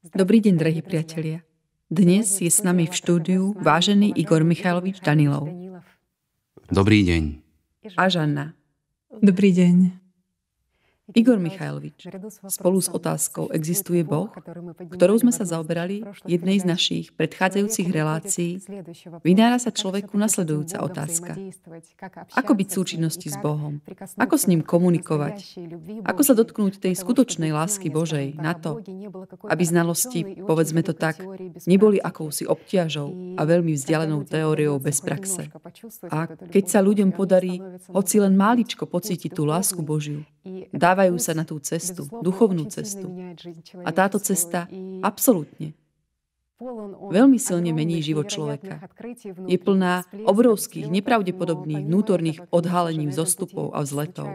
Dobrý deň, drahí priatelia. Dnes je s nami v štúdiu vážený Igor Michalovič Danilov. Dobrý deň. A Žanna. Dobrý deň. Igor Michajlovič, spolu s otázkou Existuje Boh, ktorou sme sa zaoberali jednej z našich predchádzajúcich relácií, vynára sa človeku nasledujúca otázka. Ako byť súčinnosti s Bohom? Ako s ním komunikovať? Ako sa dotknúť tej skutočnej lásky Božej na to, aby znalosti, povedzme to tak, neboli akousi obťažou a veľmi vzdialenou teóriou bez praxe. A keď sa ľuďom podarí hoci len máličko pocítiť tú lásku Božiu, Dávajú sa na tú cestu, duchovnú cestu. A táto cesta absolútne veľmi silne mení život človeka. Je plná obrovských, nepravdepodobných vnútorných odhalení zostupov a vzletov.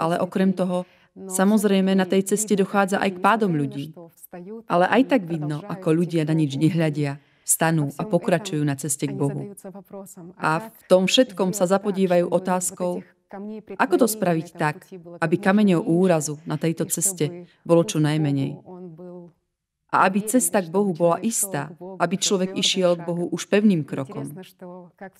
Ale okrem toho, no, samozrejme, na tej ceste dochádza aj k pádom ľudí. Ale aj tak vidno, ako ľudia na nič nehľadia, stanú a pokračujú na ceste k Bohu. A v tom všetkom sa zapodívajú otázkou, ako to spraviť tak, aby kameňov úrazu na tejto ceste bolo čo najmenej? A aby cesta k Bohu bola istá, aby človek išiel k Bohu už pevným krokom.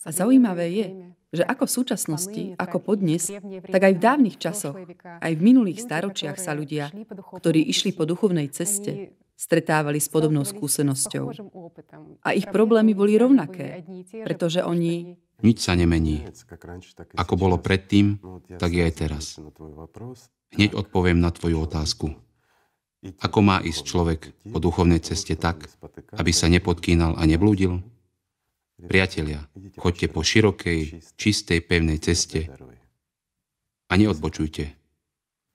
A zaujímavé je, že ako v súčasnosti, ako podnes, tak aj v dávnych časoch, aj v minulých staročiach sa ľudia, ktorí išli po duchovnej ceste, stretávali s podobnou skúsenosťou. A ich problémy boli rovnaké, pretože oni nič sa nemení. Ako bolo predtým, tak je aj teraz. Hneď odpoviem na tvoju otázku. Ako má ísť človek po duchovnej ceste tak, aby sa nepodkýnal a neblúdil? Priatelia, choďte po širokej, čistej, pevnej ceste a neodbočujte.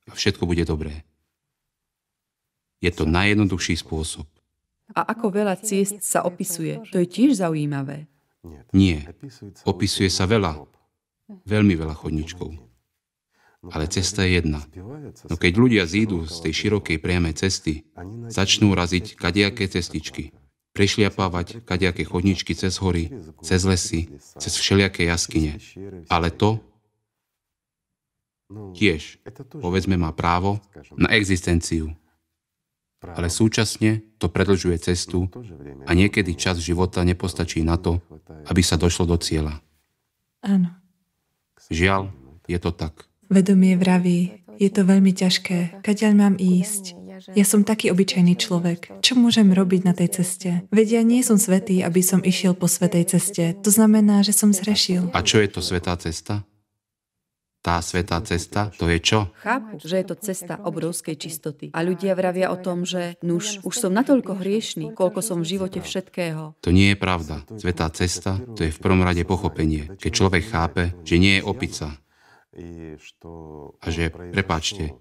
A všetko bude dobré. Je to najjednoduchší spôsob. A ako veľa ciest sa opisuje, to je tiež zaujímavé. Nie, opisuje sa veľa, veľmi veľa chodničkov. No Ale cesta je jedna. No keď ľudia zídu z tej širokej priamej cesty, začnú raziť kadejaké cestičky, prešliapávať kadejaké chodničky cez hory, cez lesy, cez všelijaké jaskyne. Ale to no, tiež, povedzme, má právo na existenciu ale súčasne to predlžuje cestu a niekedy čas života nepostačí na to, aby sa došlo do cieľa. Áno. Žiaľ, je to tak. Vedomie vraví, je to veľmi ťažké, kadeľ mám ísť. Ja som taký obyčajný človek. Čo môžem robiť na tej ceste? Veď ja nie som svetý, aby som išiel po svetej ceste. To znamená, že som zrešil. A čo je to svetá cesta? tá svetá cesta, to je čo? Chápu, že je to cesta obrovskej čistoty. A ľudia vravia o tom, že nuž, už som natoľko hriešný, koľko som v živote všetkého. To nie je pravda. Svetá cesta, to je v prvom rade pochopenie. Keď človek chápe, že nie je opica a že, prepáčte,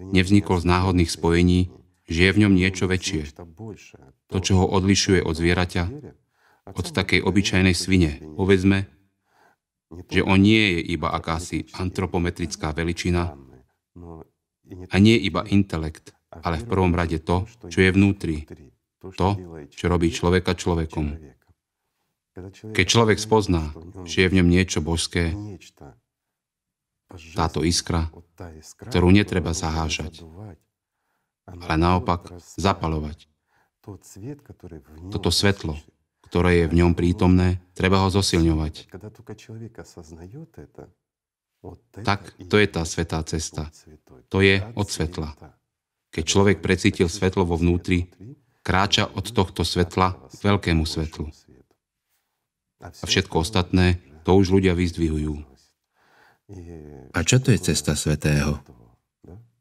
nevznikol z náhodných spojení, že je v ňom niečo väčšie. To, čo ho odlišuje od zvieraťa, od takej obyčajnej svine, povedzme, že on nie je iba akási antropometrická veličina a nie iba intelekt, ale v prvom rade to, čo je vnútri, to, čo robí človeka človekom. Keď človek spozná, že je v ňom niečo božské, táto iskra, ktorú netreba zahážať, ale naopak zapalovať. Toto svetlo, ktoré je v ňom prítomné, treba ho zosilňovať. Tak to je tá svetá cesta. To je od svetla. Keď človek precítil svetlo vo vnútri, kráča od tohto svetla k veľkému svetlu. A všetko ostatné, to už ľudia vyzdvihujú. A čo to je cesta svetého?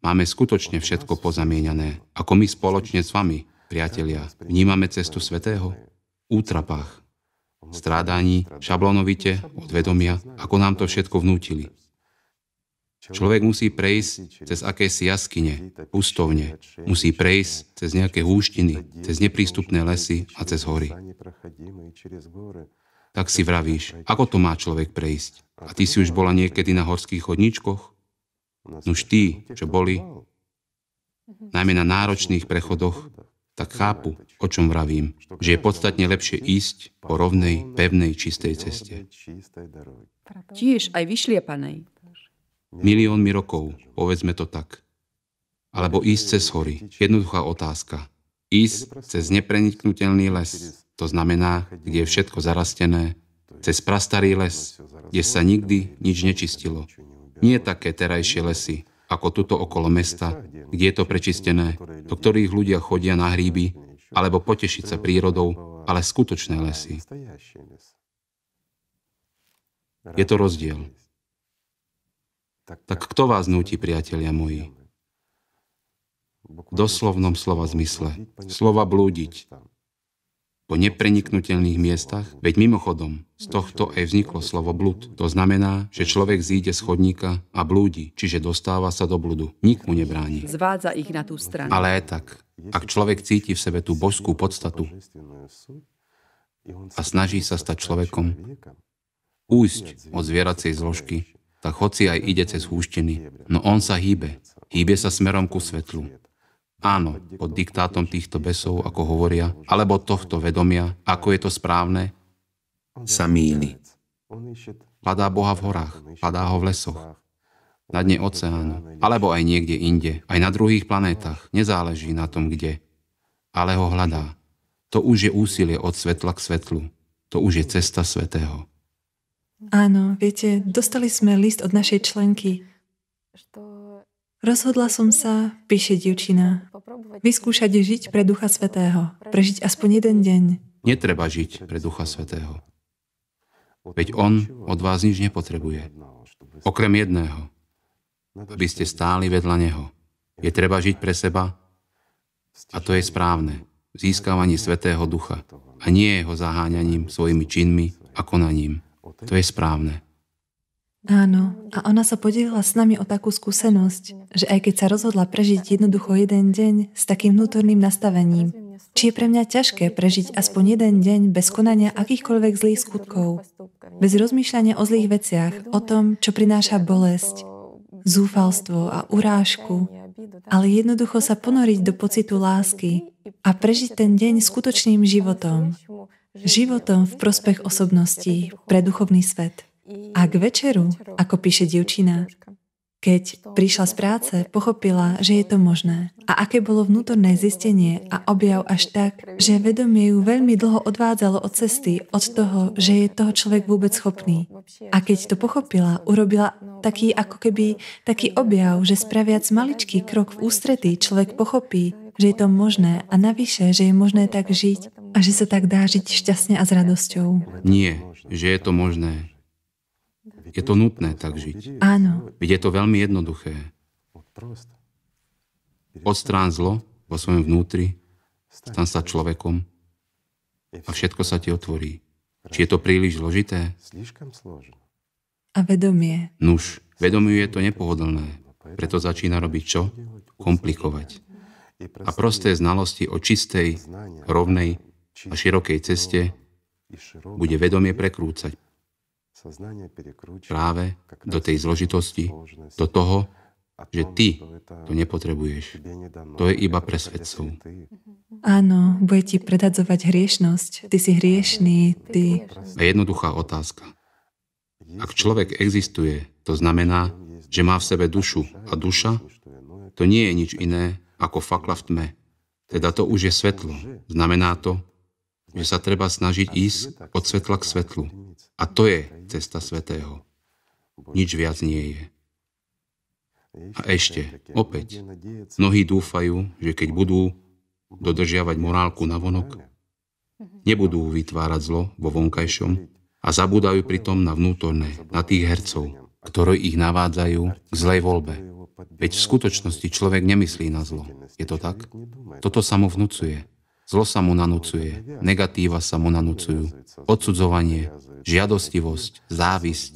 Máme skutočne všetko pozamieňané, ako my spoločne s vami, priatelia, vnímame cestu svetého? útrapách, strádaní, šablonovite, odvedomia, ako nám to všetko vnútili. Človek musí prejsť cez akési jaskyne, pustovne, musí prejsť cez nejaké húštiny, cez neprístupné lesy a cez hory. Tak si vravíš, ako to má človek prejsť? A ty si už bola niekedy na horských chodničkoch? Nuž tí, čo boli, najmä na náročných prechodoch, hm tak chápu, o čom vravím, že je podstatne lepšie ísť po rovnej, pevnej, čistej ceste. Tiež aj vyšliepanej. Miliónmi rokov, povedzme to tak. Alebo ísť cez hory. Jednoduchá otázka. Ísť cez nepreniknutelný les, to znamená, kde je všetko zarastené, cez prastarý les, kde sa nikdy nič nečistilo. Nie také terajšie lesy, ako tuto okolo mesta, kde je to prečistené, do ktorých ľudia chodia na hríby, alebo potešiť sa prírodou, ale skutočné lesy. Je to rozdiel. Tak kto vás nutí, priatelia moji? V doslovnom slova zmysle. Slova blúdiť, po nepreniknutelných miestach, veď mimochodom, z tohto aj vzniklo slovo blúd. To znamená, že človek zíde z chodníka a blúdi, čiže dostáva sa do blúdu. Nik mu nebráni. Zvádza ich na tú stranu. Ale aj tak, ak človek cíti v sebe tú božskú podstatu a snaží sa stať človekom, újsť od zvieracej zložky, tak hoci aj ide cez húštiny, no on sa hýbe. Hýbe sa smerom ku svetlu. Áno, pod diktátom týchto besov, ako hovoria, alebo tohto vedomia, ako je to správne, sa míli. Padá Boha v horách, padá ho v lesoch, na dne oceánu, alebo aj niekde inde, aj na druhých planétach, nezáleží na tom kde, ale ho hľadá. To už je úsilie od svetla k svetlu. To už je cesta svetého. Áno, viete, dostali sme list od našej členky, Rozhodla som sa, píše divčina, vyskúšať žiť pre Ducha Svetého, prežiť aspoň jeden deň. Netreba žiť pre Ducha Svetého. Veď On od vás nič nepotrebuje. Okrem jedného, aby ste stáli vedľa Neho. Je treba žiť pre seba a to je správne. Získavanie Svetého Ducha a nie jeho zaháňaním svojimi činmi a konaním. To je správne. Áno, a ona sa podielila s nami o takú skúsenosť, že aj keď sa rozhodla prežiť jednoducho jeden deň s takým vnútorným nastavením, či je pre mňa ťažké prežiť aspoň jeden deň bez konania akýchkoľvek zlých skutkov, bez rozmýšľania o zlých veciach, o tom, čo prináša bolesť, zúfalstvo a urážku, ale jednoducho sa ponoriť do pocitu lásky a prežiť ten deň skutočným životom, životom v prospech osobností pre duchovný svet. A k večeru, ako píše dievčina, keď prišla z práce, pochopila, že je to možné. A aké bolo vnútorné zistenie a objav až tak, že vedomie ju veľmi dlho odvádzalo od cesty, od toho, že je toho človek vôbec schopný. A keď to pochopila, urobila taký ako keby taký objav, že spraviac maličký krok v ústretí, človek pochopí, že je to možné a navyše, že je možné tak žiť a že sa tak dá žiť šťastne a s radosťou. Nie, že je to možné je to nutné tak žiť. Áno. je to veľmi jednoduché. Odstrán zlo vo svojom vnútri, stan sa človekom a všetko sa ti otvorí. Či je to príliš zložité? A vedomie. Nuž, vedomiu je to nepohodlné, preto začína robiť čo? Komplikovať. A prosté znalosti o čistej, rovnej a širokej ceste bude vedomie prekrúcať, práve do tej zložitosti, do toho, že ty to nepotrebuješ. To je iba pre svetcov. Áno, bude ti predadzovať hriešnosť. Ty si hriešný, ty... A jednoduchá otázka. Ak človek existuje, to znamená, že má v sebe dušu a duša, to nie je nič iné ako fakla v tme. Teda to už je svetlo. Znamená to, že sa treba snažiť ísť od svetla k svetlu. A to je cesta svetého. Nič viac nie je. A ešte, opäť, mnohí dúfajú, že keď budú dodržiavať morálku na vonok, nebudú vytvárať zlo vo vonkajšom a zabúdajú pritom na vnútorné, na tých hercov, ktorí ich navádzajú k zlej voľbe. Veď v skutočnosti človek nemyslí na zlo. Je to tak? Toto sa mu vnúcuje. Zlo sa mu nanúcuje, negatíva sa mu nanúcujú, odsudzovanie, žiadostivosť, závisť,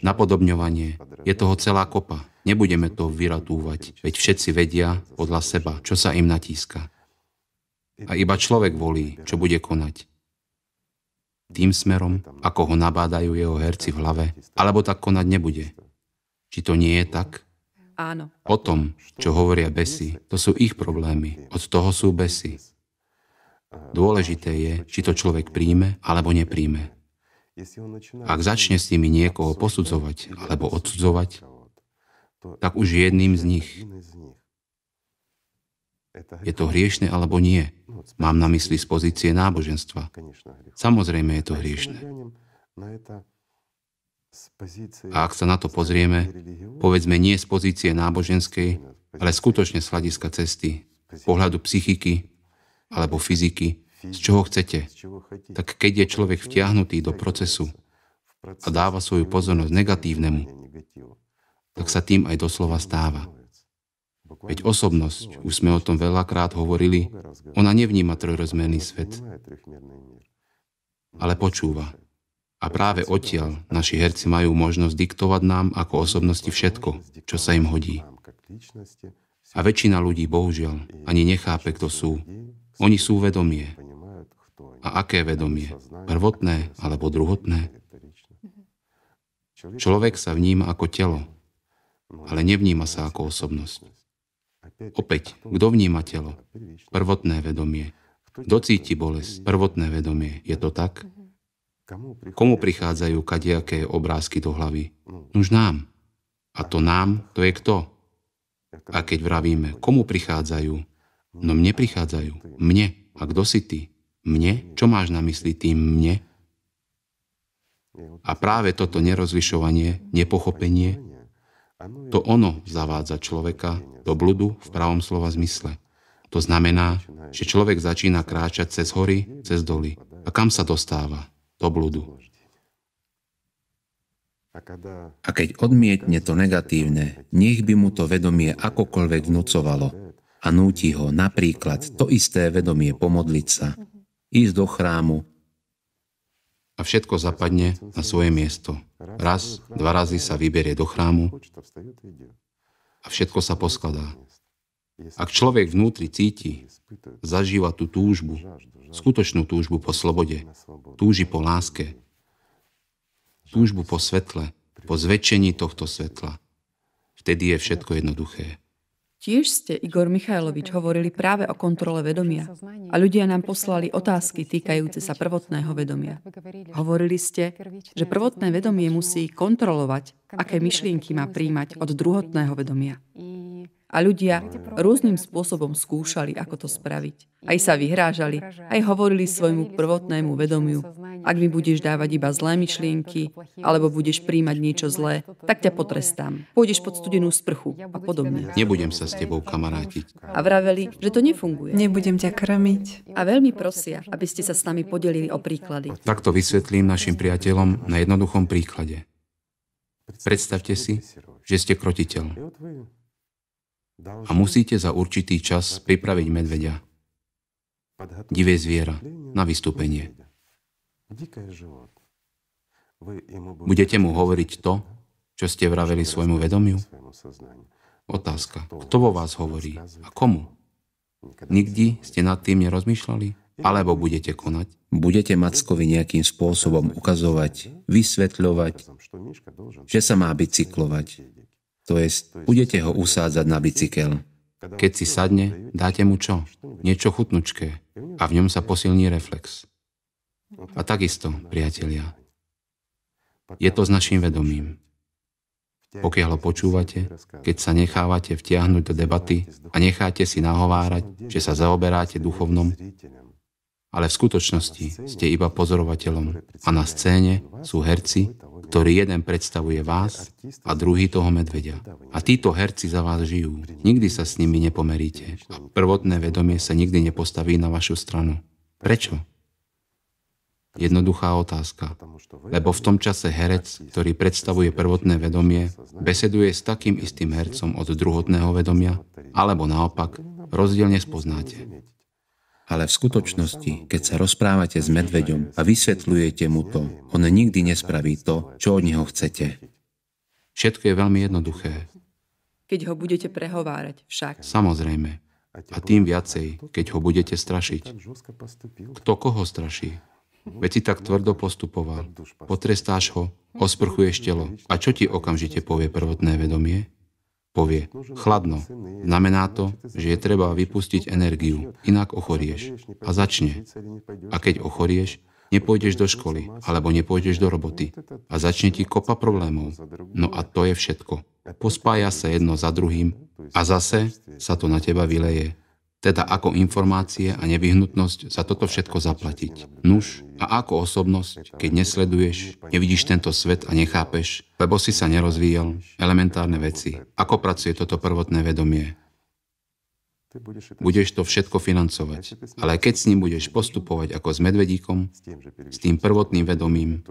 napodobňovanie. Je toho celá kopa. Nebudeme to vyratúvať, veď všetci vedia podľa seba, čo sa im natíska. A iba človek volí, čo bude konať. Tým smerom, ako ho nabádajú jeho herci v hlave, alebo tak konať nebude. Či to nie je tak? Áno. O tom, čo hovoria besy, to sú ich problémy. Od toho sú besy. Dôležité je, či to človek príjme alebo nepríjme. Ak začne s nimi niekoho posudzovať alebo odsudzovať, tak už jedným z nich. Je to hriešne alebo nie? Mám na mysli z pozície náboženstva. Samozrejme je to hriešne. A ak sa na to pozrieme, povedzme nie z pozície náboženskej, ale skutočne z hľadiska cesty, pohľadu psychiky, alebo fyziky, z čoho chcete. Tak keď je človek vtiahnutý do procesu a dáva svoju pozornosť negatívnemu, tak sa tým aj doslova stáva. Veď osobnosť, už sme o tom veľakrát hovorili, ona nevníma trojrozmerný svet, ale počúva. A práve odtiaľ naši herci majú možnosť diktovať nám ako osobnosti všetko, čo sa im hodí. A väčšina ľudí, bohužiaľ, ani nechápe, kto sú, oni sú vedomie. A aké vedomie? Prvotné alebo druhotné? Človek sa vníma ako telo, ale nevníma sa ako osobnosť. Opäť, kto vníma telo? Prvotné vedomie. Kto cíti bolesť? Prvotné vedomie. Je to tak? Komu prichádzajú kadejaké obrázky do hlavy? Nuž nám. A to nám, to je kto? A keď vravíme, komu prichádzajú, No mne prichádzajú. Mne. A kto si ty? Mne? Čo máš na mysli tým mne? A práve toto nerozlišovanie, nepochopenie, to ono zavádza človeka do bludu v pravom slova zmysle. To znamená, že človek začína kráčať cez hory, cez doly. A kam sa dostáva? Do bludu. A keď odmietne to negatívne, nech by mu to vedomie akokoľvek vnúcovalo, a núti ho napríklad to isté vedomie pomodliť sa, ísť do chrámu a všetko zapadne na svoje miesto. Raz, dva razy sa vyberie do chrámu a všetko sa poskladá. Ak človek vnútri cíti, zažíva tú túžbu, skutočnú túžbu po slobode, túži po láske, túžbu po svetle, po zväčšení tohto svetla, vtedy je všetko jednoduché. Tiež ste, Igor Michajlovič, hovorili práve o kontrole vedomia a ľudia nám poslali otázky týkajúce sa prvotného vedomia. Hovorili ste, že prvotné vedomie musí kontrolovať, aké myšlienky má príjmať od druhotného vedomia a ľudia rôznym spôsobom skúšali, ako to spraviť. Aj sa vyhrážali, aj hovorili svojmu prvotnému vedomiu. Ak mi budeš dávať iba zlé myšlienky, alebo budeš príjmať niečo zlé, tak ťa potrestám. Pôjdeš pod studenú sprchu a podobne. Nebudem sa s tebou kamarátiť. A vraveli, že to nefunguje. Nebudem ťa krmiť. A veľmi prosia, aby ste sa s nami podelili o príklady. Takto vysvetlím našim priateľom na jednoduchom príklade. Predstavte si, že ste krotiteľ a musíte za určitý čas pripraviť medveďa, divé zviera, na vystúpenie. Budete mu hovoriť to, čo ste vraveli svojmu vedomiu? Otázka. Kto vo vás hovorí? A komu? Nikdy ste nad tým nerozmýšľali? Alebo budete konať? Budete Mackovi nejakým spôsobom ukazovať, vysvetľovať, že sa má bicyklovať, to je, budete ho usádzať na bicykel. Keď si sadne, dáte mu čo? Niečo chutnučké a v ňom sa posilní reflex. A takisto, priatelia, je to s našim vedomím. Pokiaľ ho počúvate, keď sa nechávate vtiahnuť do debaty a necháte si nahovárať, že sa zaoberáte duchovnom, ale v skutočnosti ste iba pozorovateľom a na scéne sú herci, ktorý jeden predstavuje vás a druhý toho medvedia. A títo herci za vás žijú. Nikdy sa s nimi nepomeríte a prvotné vedomie sa nikdy nepostaví na vašu stranu. Prečo? Jednoduchá otázka. Lebo v tom čase herec, ktorý predstavuje prvotné vedomie, beseduje s takým istým hercom od druhotného vedomia, alebo naopak rozdielne spoznáte. Ale v skutočnosti, keď sa rozprávate s medveďom a vysvetľujete mu to, on nikdy nespraví to, čo od neho chcete. Všetko je veľmi jednoduché. Keď ho budete prehovárať však. Samozrejme. A tým viacej, keď ho budete strašiť. Kto koho straší? Veď si tak tvrdo postupoval. Potrestáš ho, osprchuješ telo. A čo ti okamžite povie prvotné vedomie? povie chladno. Znamená to, že je treba vypustiť energiu, inak ochorieš. A začne. A keď ochorieš, nepôjdeš do školy, alebo nepôjdeš do roboty. A začne ti kopa problémov. No a to je všetko. Pospája sa jedno za druhým a zase sa to na teba vyleje teda ako informácie a nevyhnutnosť za toto všetko zaplatiť. Nuž, a ako osobnosť, keď nesleduješ, nevidíš tento svet a nechápeš, lebo si sa nerozvíjal, elementárne veci. Ako pracuje toto prvotné vedomie? Budeš to všetko financovať, ale keď s ním budeš postupovať ako s medvedíkom, s tým prvotným vedomím,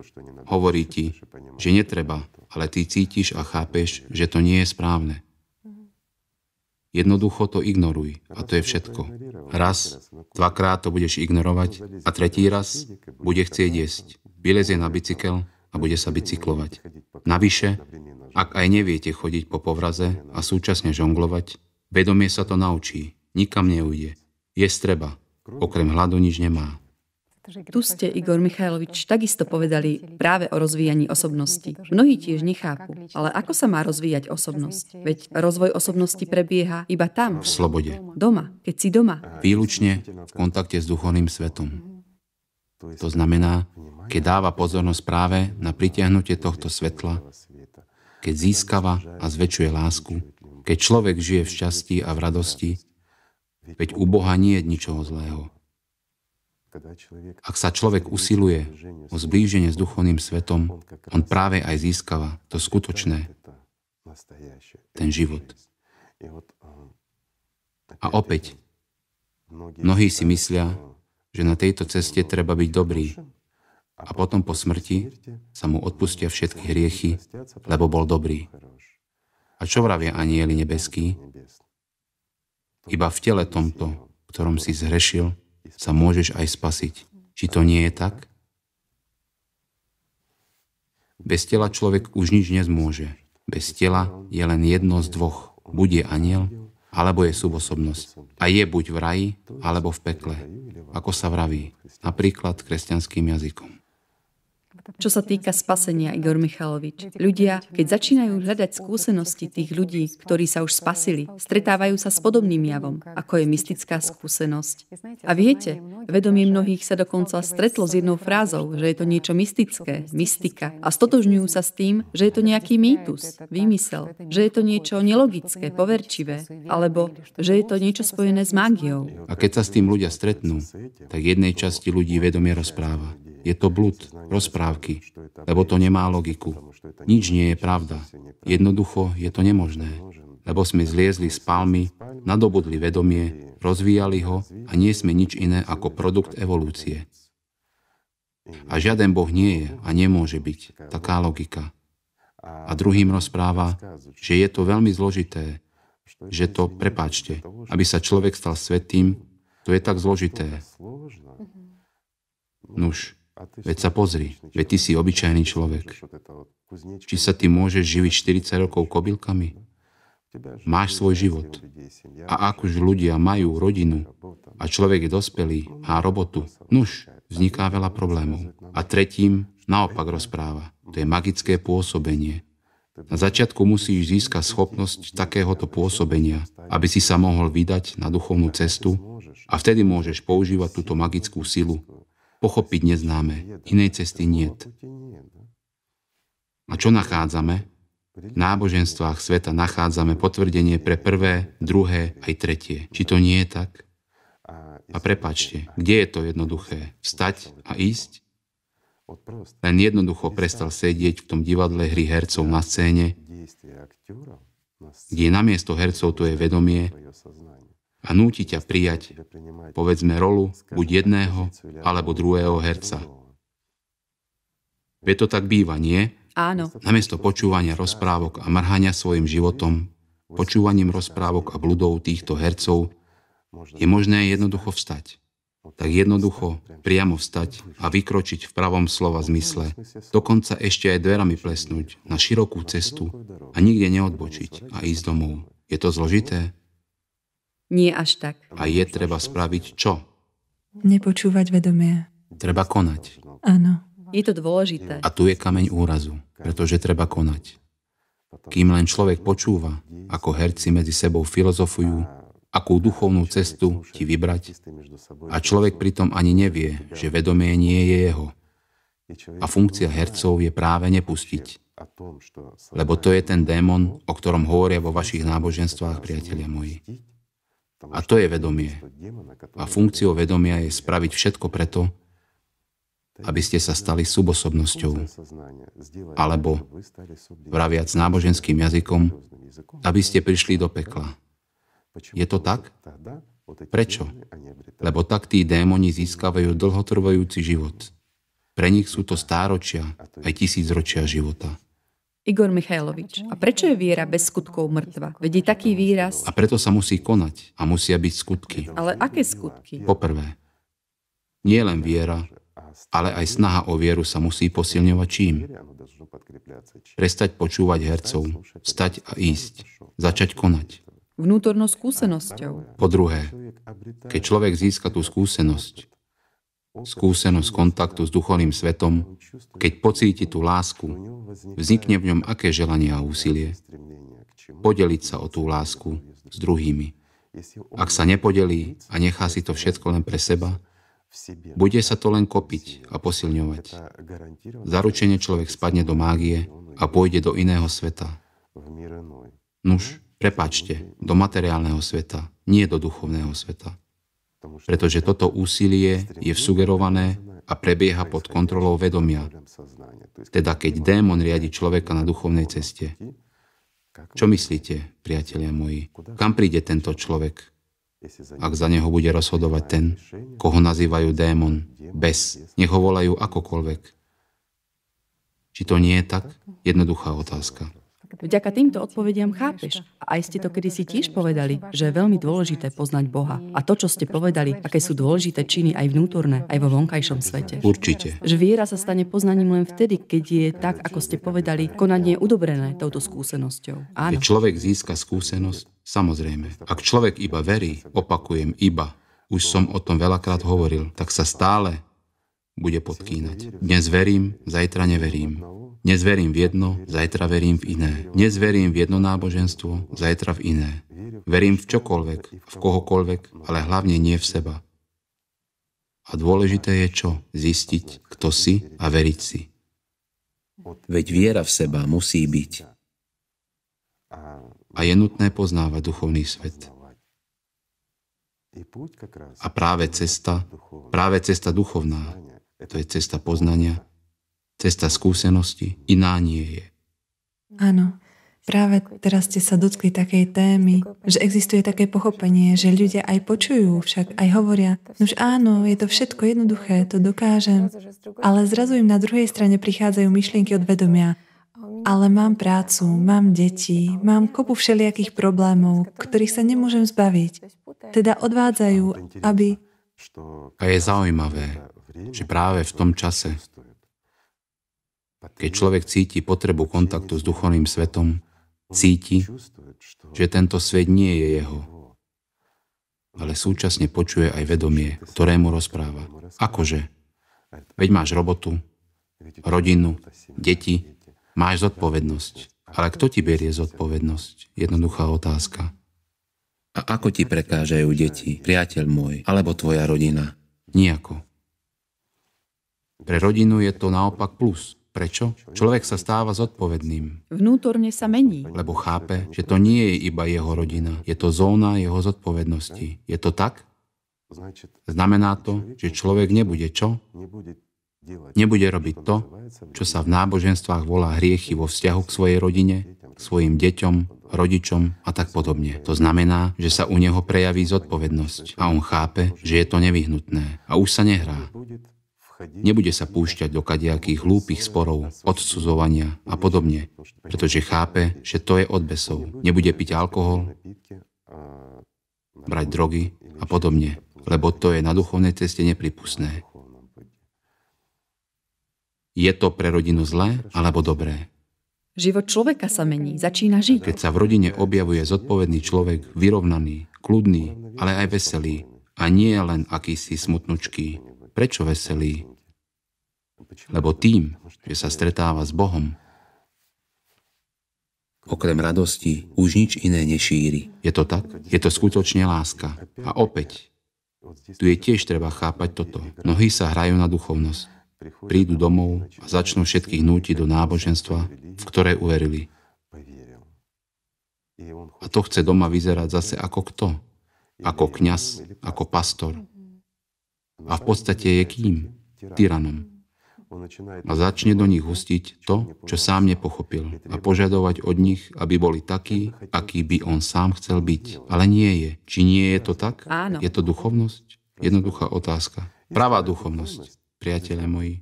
hovorí ti, že netreba, ale ty cítiš a chápeš, že to nie je správne. Jednoducho to ignoruj a to je všetko. Raz, dvakrát to budeš ignorovať a tretí raz bude chcieť jesť. Vylezie na bicykel a bude sa bicyklovať. Navyše, ak aj neviete chodiť po povraze a súčasne žonglovať, vedomie sa to naučí, nikam neujde. Jesť treba, okrem hladu nič nemá. Tu ste, Igor Michajlovič, takisto povedali práve o rozvíjaní osobnosti. Mnohí tiež nechápu, ale ako sa má rozvíjať osobnosť? Veď rozvoj osobnosti prebieha iba tam. V slobode. Doma, keď si doma. Výlučne v kontakte s duchovným svetom. To znamená, keď dáva pozornosť práve na pritiahnutie tohto svetla, keď získava a zväčšuje lásku, keď človek žije v šťastí a v radosti, veď u Boha nie je ničoho zlého. Ak sa človek usiluje o zblíženie s duchovným svetom, on práve aj získava to skutočné, ten život. A opäť, mnohí si myslia, že na tejto ceste treba byť dobrý a potom po smrti sa mu odpustia všetky hriechy, lebo bol dobrý. A čo vravia anieli nebeskí? Iba v tele tomto, ktorom si zhrešil, sa môžeš aj spasiť. Či to nie je tak? Bez tela človek už nič nezmôže. Bez tela je len jedno z dvoch. Buď je aniel, alebo je subosobnosť. A je buď v raji, alebo v pekle. Ako sa vraví, napríklad kresťanským jazykom. Čo sa týka spasenia, Igor Michalovič, ľudia, keď začínajú hľadať skúsenosti tých ľudí, ktorí sa už spasili, stretávajú sa s podobným javom, ako je mystická skúsenosť. A viete, vedomie mnohých sa dokonca stretlo s jednou frázou, že je to niečo mystické, mystika a stotožňujú sa s tým, že je to nejaký mýtus, výmysel, že je to niečo nelogické, poverčivé, alebo že je to niečo spojené s mágiou. A keď sa s tým ľudia stretnú, tak jednej časti ľudí vedomie rozpráva. Je to blud, rozprávky, lebo to nemá logiku. Nič nie je pravda. Jednoducho je to nemožné, lebo sme zliezli z palmy, nadobudli vedomie, rozvíjali ho a nie sme nič iné ako produkt evolúcie. A žiaden Boh nie je a nemôže byť. Taká logika. A druhým rozpráva, že je to veľmi zložité, že to, prepáčte, aby sa človek stal svetým, to je tak zložité. Mhm. Nuž, Veď sa pozri, veď ty si obyčajný človek. Či sa ty môžeš živiť 40 rokov kobylkami? Máš svoj život. A ak už ľudia majú rodinu a človek je dospelý, má robotu, nuž, vzniká veľa problémov. A tretím naopak rozpráva. To je magické pôsobenie. Na začiatku musíš získať schopnosť takéhoto pôsobenia, aby si sa mohol vydať na duchovnú cestu a vtedy môžeš používať túto magickú silu, pochopiť neznáme. Inej cesty niet. A čo nachádzame? V náboženstvách sveta nachádzame potvrdenie pre prvé, druhé aj tretie. Či to nie je tak? A prepačte, kde je to jednoduché? Vstať a ísť? Len jednoducho prestal sedieť v tom divadle hry hercov na scéne, kde namiesto hercov to je vedomie a núti ťa prijať, povedzme, rolu buď jedného alebo druhého herca. Veď to tak býva, nie? Áno. Namiesto počúvania rozprávok a mrhania svojim životom, počúvaním rozprávok a bludov týchto hercov, je možné jednoducho vstať. Tak jednoducho, priamo vstať a vykročiť v pravom slova zmysle, dokonca ešte aj dverami plesnúť na širokú cestu a nikde neodbočiť a ísť domov. Je to zložité? Nie až tak. A je treba spraviť čo? Nepočúvať vedomie. Treba konať. Áno. Je to dôležité. A tu je kameň úrazu, pretože treba konať. Kým len človek počúva, ako herci medzi sebou filozofujú, akú duchovnú cestu ti vybrať a človek pritom ani nevie, že vedomie nie je jeho. A funkcia hercov je práve nepustiť. Lebo to je ten démon, o ktorom hovoria vo vašich náboženstvách, priatelia moji. A to je vedomie. A funkciou vedomia je spraviť všetko preto, aby ste sa stali subosobnosťou, alebo, praviac náboženským jazykom, aby ste prišli do pekla. Je to tak? Prečo? Lebo tak tí démoni získavajú dlhotrvajúci život. Pre nich sú to stáročia, aj tisícročia života. Igor Michajlovič. A prečo je viera bez skutkov mŕtva? Vedí taký výraz. A preto sa musí konať a musia byť skutky. Ale aké skutky? Poprvé, nie len viera, ale aj snaha o vieru sa musí posilňovať čím? Prestať počúvať hercov, stať a ísť, začať konať. Vnútornou skúsenosťou. Po druhé, keď človek získa tú skúsenosť, skúsenosť kontaktu s duchovným svetom, keď pocíti tú lásku, vznikne v ňom aké želanie a úsilie podeliť sa o tú lásku s druhými. Ak sa nepodelí a nechá si to všetko len pre seba, bude sa to len kopiť a posilňovať. Zaručenie človek spadne do mágie a pôjde do iného sveta. Nuž, prepačte, do materiálneho sveta, nie do duchovného sveta pretože toto úsilie je sugerované a prebieha pod kontrolou vedomia, teda keď démon riadi človeka na duchovnej ceste. Čo myslíte, priatelia moji, kam príde tento človek, ak za neho bude rozhodovať ten, koho nazývajú démon, bez, nech ho volajú akokoľvek? Či to nie je tak? Jednoduchá otázka. Vďaka týmto odpovediam chápeš. A aj ste to kedysi tiež povedali, že je veľmi dôležité poznať Boha. A to, čo ste povedali, aké sú dôležité činy aj vnútorné, aj vo vonkajšom svete. Určite. Že viera sa stane poznaním len vtedy, keď je tak, ako ste povedali, konanie udobrené touto skúsenosťou. Áno. Keď človek získa skúsenosť, samozrejme. Ak človek iba verí, opakujem iba, už som o tom veľakrát hovoril, tak sa stále bude podkýnať. Dnes verím, zajtra neverím. Dnes verím v jedno, zajtra verím v iné. Dnes verím v jedno náboženstvo, zajtra v iné. Verím v čokoľvek, v kohokoľvek, ale hlavne nie v seba. A dôležité je čo? Zistiť, kto si a veriť si. Veď viera v seba musí byť. A je nutné poznávať duchovný svet. A práve cesta, práve cesta duchovná, to je cesta poznania, Cesta skúsenosti iná nie je. Áno. Práve teraz ste sa dotkli takej témy, že existuje také pochopenie, že ľudia aj počujú, však aj hovoria, už áno, je to všetko jednoduché, to dokážem, ale zrazu im na druhej strane prichádzajú myšlienky od vedomia. Ale mám prácu, mám deti, mám kopu všelijakých problémov, ktorých sa nemôžem zbaviť. Teda odvádzajú, aby... A je zaujímavé, že práve v tom čase, keď človek cíti potrebu kontaktu s duchovným svetom, cíti, že tento svet nie je jeho, ale súčasne počuje aj vedomie, ktorému rozpráva. Akože? Veď máš robotu, rodinu, deti, máš zodpovednosť. Ale kto ti berie zodpovednosť? Jednoduchá otázka. A ako ti prekážajú deti, priateľ môj, alebo tvoja rodina? Nijako. Pre rodinu je to naopak plus. Prečo? Človek sa stáva zodpovedným. Vnútorne sa mení. Lebo chápe, že to nie je iba jeho rodina. Je to zóna jeho zodpovednosti. Je to tak? Znamená to, že človek nebude čo? Nebude robiť to, čo sa v náboženstvách volá hriechy vo vzťahu k svojej rodine, k svojim deťom, rodičom a tak podobne. To znamená, že sa u neho prejaví zodpovednosť a on chápe, že je to nevyhnutné a už sa nehrá. Nebude sa púšťať do kadejakých hlúpych sporov, odsudzovania a podobne, pretože chápe, že to je od besov. Nebude piť alkohol, brať drogy a podobne, lebo to je na duchovnej ceste nepripustné. Je to pre rodinu zlé alebo dobré? Život človeka sa mení, začína žiť. Keď sa v rodine objavuje zodpovedný človek, vyrovnaný, kľudný, ale aj veselý, a nie len akýsi smutnučký, prečo veselý? Lebo tým, že sa stretáva s Bohom, okrem radosti už nič iné nešíri. Je to tak? Je to skutočne láska. A opäť, tu je tiež treba chápať toto. Mnohí sa hrajú na duchovnosť. Prídu domov a začnú všetkých nútiť do náboženstva, v ktoré uverili. A to chce doma vyzerať zase ako kto? Ako kňaz, ako pastor, a v podstate je kým? Tyranom. A začne do nich hustiť to, čo sám nepochopil a požadovať od nich, aby boli takí, aký by on sám chcel byť. Ale nie je. Či nie je to tak? Áno. Je to duchovnosť? Jednoduchá otázka. Pravá duchovnosť, priatelia moji,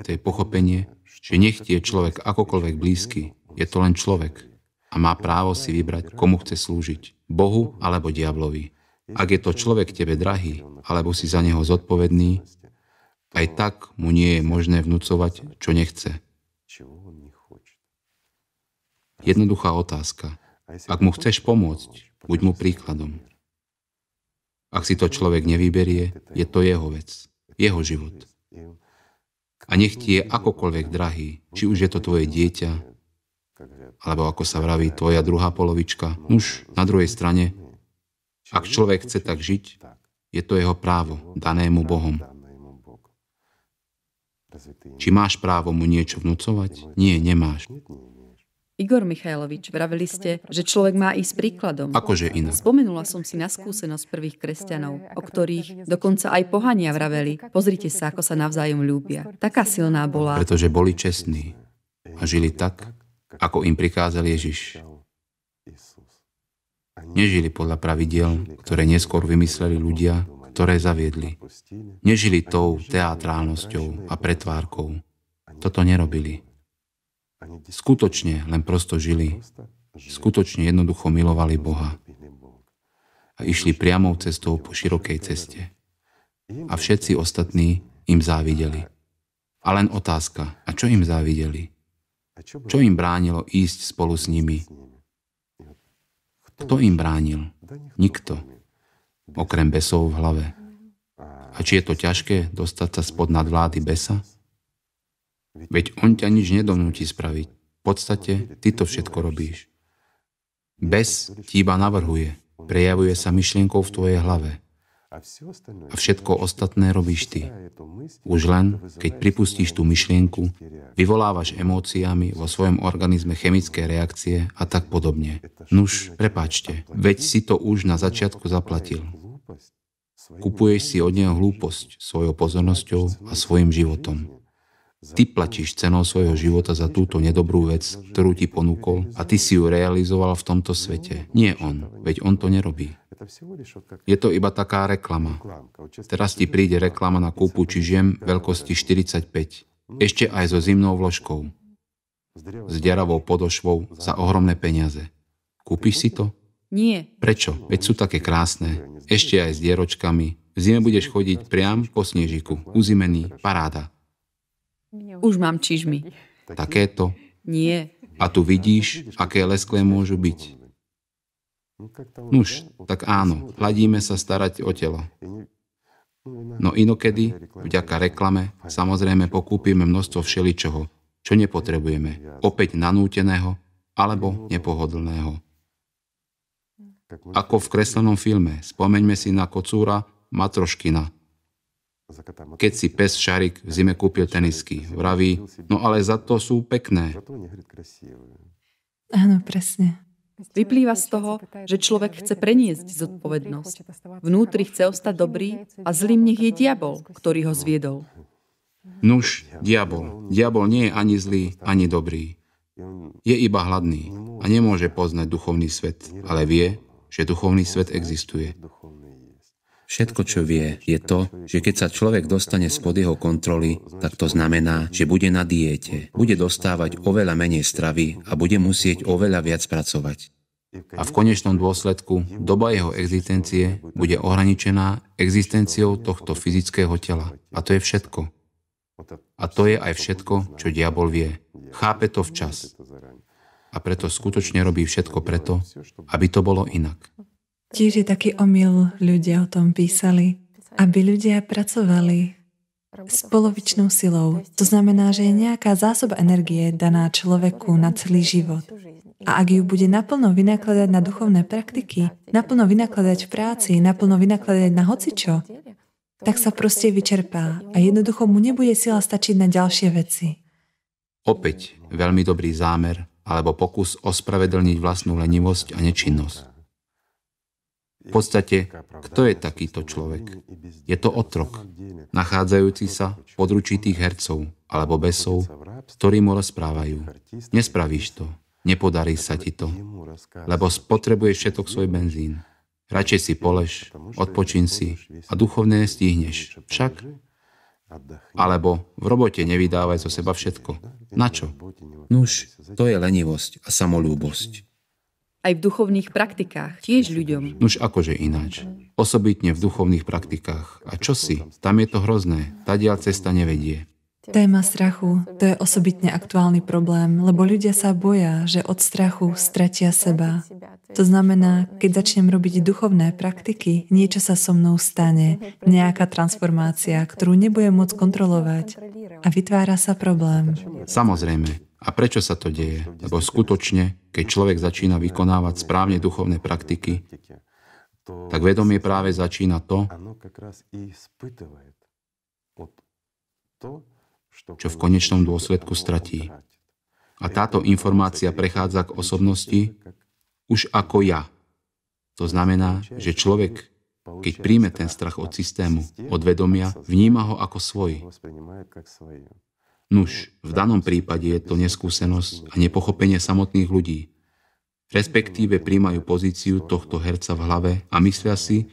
to je pochopenie, že nech je človek akokoľvek blízky, je to len človek a má právo si vybrať, komu chce slúžiť. Bohu alebo diablovi. Ak je to človek tebe drahý, alebo si za neho zodpovedný, aj tak mu nie je možné vnúcovať, čo nechce. Jednoduchá otázka. Ak mu chceš pomôcť, buď mu príkladom. Ak si to človek nevyberie, je to jeho vec, jeho život. A nech ti je akokoľvek drahý, či už je to tvoje dieťa, alebo ako sa vraví tvoja druhá polovička, už na druhej strane ak človek chce tak žiť, je to jeho právo, danému Bohom. Či máš právo mu niečo vnúcovať? Nie, nemáš. Igor Michajlovič, vravili ste, že človek má ísť príkladom. Akože iná. Spomenula som si na skúsenosť prvých kresťanov, o ktorých dokonca aj pohania vraveli. Pozrite sa, ako sa navzájom ľúbia. Taká silná bola. Pretože boli čestní a žili tak, ako im prikázal Ježiš. Nežili podľa pravidiel, ktoré neskôr vymysleli ľudia, ktoré zaviedli. Nežili tou teatrálnosťou a pretvárkou. Toto nerobili. Skutočne len prosto žili. Skutočne jednoducho milovali Boha. A išli priamou cestou po širokej ceste. A všetci ostatní im závideli. A len otázka, a čo im závideli? Čo im bránilo ísť spolu s nimi kto im bránil? Nikto. Okrem besov v hlave. A či je to ťažké dostať sa spod nadvlády besa? Veď on ťa nič nedonúti spraviť. V podstate ty to všetko robíš. Bez ti iba navrhuje, prejavuje sa myšlienkou v tvojej hlave a všetko ostatné robíš ty. Už len, keď pripustíš tú myšlienku, vyvolávaš emóciami vo svojom organizme chemické reakcie a tak podobne. Nuž, prepáčte, veď si to už na začiatku zaplatil. Kupuješ si od neho hlúposť svojou pozornosťou a svojim životom. Ty platíš cenou svojho života za túto nedobrú vec, ktorú ti ponúkol a ty si ju realizoval v tomto svete. Nie on, veď on to nerobí. Je to iba taká reklama. Teraz ti príde reklama na kúpu čižiem veľkosti 45, ešte aj so zimnou vložkou. S deravou podošvou za ohromné peniaze. Kúpiš si to? Nie. Prečo? Veď sú také krásne. Ešte aj s dieročkami. V zime budeš chodiť priam po snežiku. Uzimený. Paráda. Už mám čižmy. Takéto? Nie. A tu vidíš, aké lesklé môžu byť. No Nuž, tak áno, hladíme sa starať o telo. No, no inokedy, vďaka reklame, samozrejme pokúpime množstvo všeličoho, čo nepotrebujeme, opäť nanúteného alebo nepohodlného. Ako v kreslenom filme, spomeňme si na kocúra Matroškina. Keď si pes Šarik v zime kúpil tenisky, vraví, no ale za to sú pekné. Áno, presne. Vyplýva z toho, že človek chce preniesť zodpovednosť. Vnútri chce ostať dobrý a zlým nech je diabol, ktorý ho zviedol. Nuž, diabol. Diabol nie je ani zlý, ani dobrý. Je iba hladný a nemôže poznať duchovný svet, ale vie, že duchovný svet existuje Všetko, čo vie, je to, že keď sa človek dostane spod jeho kontroly, tak to znamená, že bude na diete, bude dostávať oveľa menej stravy a bude musieť oveľa viac pracovať. A v konečnom dôsledku doba jeho existencie bude ohraničená existenciou tohto fyzického tela. A to je všetko. A to je aj všetko, čo diabol vie. Chápe to včas. A preto skutočne robí všetko preto, aby to bolo inak. Tiež je taký omyl, ľudia o tom písali, aby ľudia pracovali s polovičnou silou. To znamená, že je nejaká zásoba energie daná človeku na celý život. A ak ju bude naplno vynakladať na duchovné praktiky, naplno vynakladať v práci, naplno vynakladať na hocičo, tak sa proste vyčerpá a jednoducho mu nebude sila stačiť na ďalšie veci. Opäť veľmi dobrý zámer alebo pokus ospravedlniť vlastnú lenivosť a nečinnosť. V podstate, kto je takýto človek? Je to otrok, nachádzajúci sa pod ručitých hercov alebo besov, ktorí mu rozprávajú. Nespravíš to, nepodarí sa ti to, lebo spotrebuješ všetok svoj benzín. Radšej si polež, odpočin si a duchovné stihneš. Však alebo v robote nevydávaj zo seba všetko. Na čo? Nuž, to je lenivosť a samolúbosť aj v duchovných praktikách, tiež ľuďom. Nuž akože ináč. Osobitne v duchovných praktikách. A čo si? Tam je to hrozné. diaľ cesta nevedie. Téma strachu, to je osobitne aktuálny problém, lebo ľudia sa boja, že od strachu stratia seba. To znamená, keď začnem robiť duchovné praktiky, niečo sa so mnou stane, nejaká transformácia, ktorú nebudem môcť kontrolovať a vytvára sa problém. Samozrejme, a prečo sa to deje? Lebo skutočne, keď človek začína vykonávať správne duchovné praktiky, tak vedomie práve začína to, čo v konečnom dôsledku stratí. A táto informácia prechádza k osobnosti už ako ja. To znamená, že človek, keď príjme ten strach od systému, od vedomia, vníma ho ako svoj. Nuž, v danom prípade je to neskúsenosť a nepochopenie samotných ľudí. Respektíve príjmajú pozíciu tohto herca v hlave a myslia si,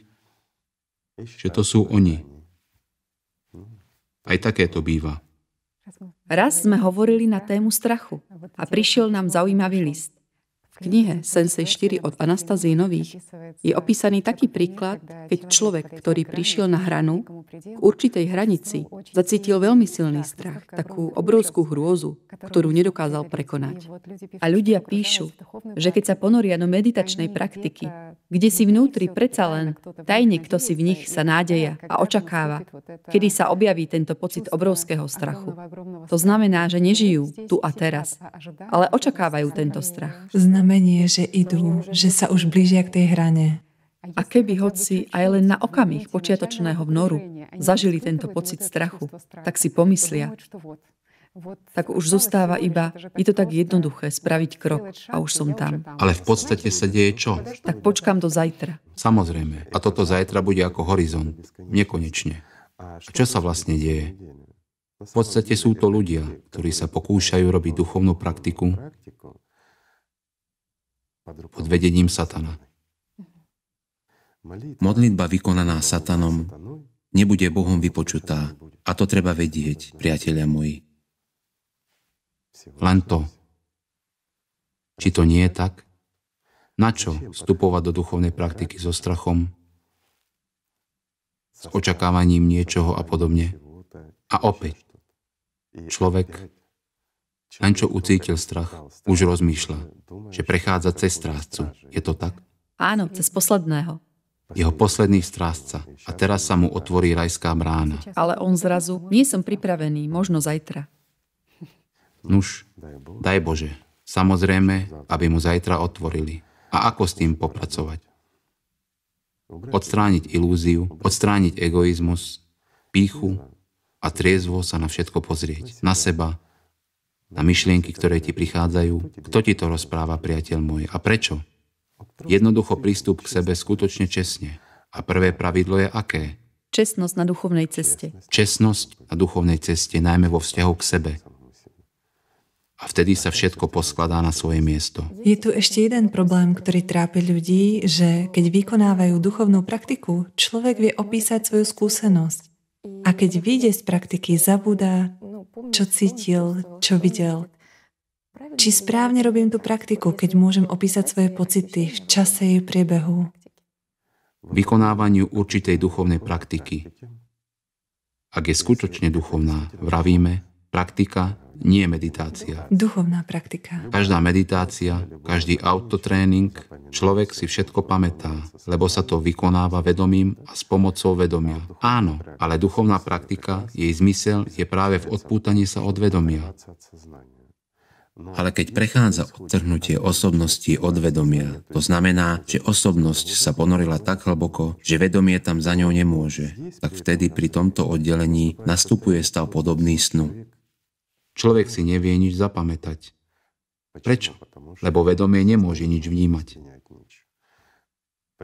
že to sú oni. Aj také to býva. Raz sme hovorili na tému strachu a prišiel nám zaujímavý list. V knihe Sensei 4 od Anastazí Nových je opísaný taký príklad, keď človek, ktorý prišiel na hranu, k určitej hranici zacítil veľmi silný strach, takú obrovskú hrôzu, ktorú nedokázal prekonať. A ľudia píšu, že keď sa ponoria do meditačnej praktiky, kde si vnútri predsa len tajne kto si v nich sa nádeja a očakáva, teda kedy sa objaví tento pocit obrovského strachu. To znamená, že nežijú tu a teraz, ale očakávajú tento strach. Znamenie, že idú, že sa už blížia k tej hrane. A keby teda hoci aj len na okamih počiatočného vnoru zažili tento pocit strachu, tak si pomyslia, tak už zostáva iba, je to tak jednoduché, spraviť krok a už som tam. Ale v podstate sa deje čo? Tak počkam do zajtra. Samozrejme. A toto zajtra bude ako horizont. Nekonečne. A čo sa vlastne deje? V podstate sú to ľudia, ktorí sa pokúšajú robiť duchovnú praktiku pod vedením satana. Modlitba vykonaná satanom nebude Bohom vypočutá. A to treba vedieť, priatelia moji. Vlastne len to. Či to nie je tak? Na čo vstupovať do duchovnej praktiky so strachom, s očakávaním niečoho a podobne? A opäť, človek, len čo ucítil strach, už rozmýšľa, že prechádza cez strážcu. Je to tak? Áno, cez posledného. Jeho posledný strážca. A teraz sa mu otvorí rajská brána. Ale on zrazu, nie som pripravený, možno zajtra. Nuž, daj Bože, samozrejme, aby mu zajtra otvorili. A ako s tým popracovať? Odstrániť ilúziu, odstrániť egoizmus, píchu a triezvo sa na všetko pozrieť. Na seba, na myšlienky, ktoré ti prichádzajú. Kto ti to rozpráva, priateľ môj? A prečo? Jednoducho prístup k sebe skutočne čestne. A prvé pravidlo je aké? Čestnosť na duchovnej ceste. Čestnosť na duchovnej ceste, najmä vo vzťahu k sebe a vtedy sa všetko poskladá na svoje miesto. Je tu ešte jeden problém, ktorý trápi ľudí, že keď vykonávajú duchovnú praktiku, človek vie opísať svoju skúsenosť. A keď vyjde z praktiky, zabúda, čo cítil, čo videl. Či správne robím tú praktiku, keď môžem opísať svoje pocity v čase jej priebehu? Vykonávaniu určitej duchovnej praktiky. Ak je skutočne duchovná, vravíme, praktika nie meditácia. Duchovná praktika. Každá meditácia, každý autotréning, človek si všetko pamätá, lebo sa to vykonáva vedomím a s pomocou vedomia. Áno, ale duchovná praktika, jej zmysel je práve v odpútaní sa od vedomia. Ale keď prechádza odtrhnutie osobnosti od vedomia, to znamená, že osobnosť sa ponorila tak hlboko, že vedomie tam za ňou nemôže, tak vtedy pri tomto oddelení nastupuje stav podobný snu. Človek si nevie nič zapamätať. Prečo? Lebo vedomie nemôže nič vnímať.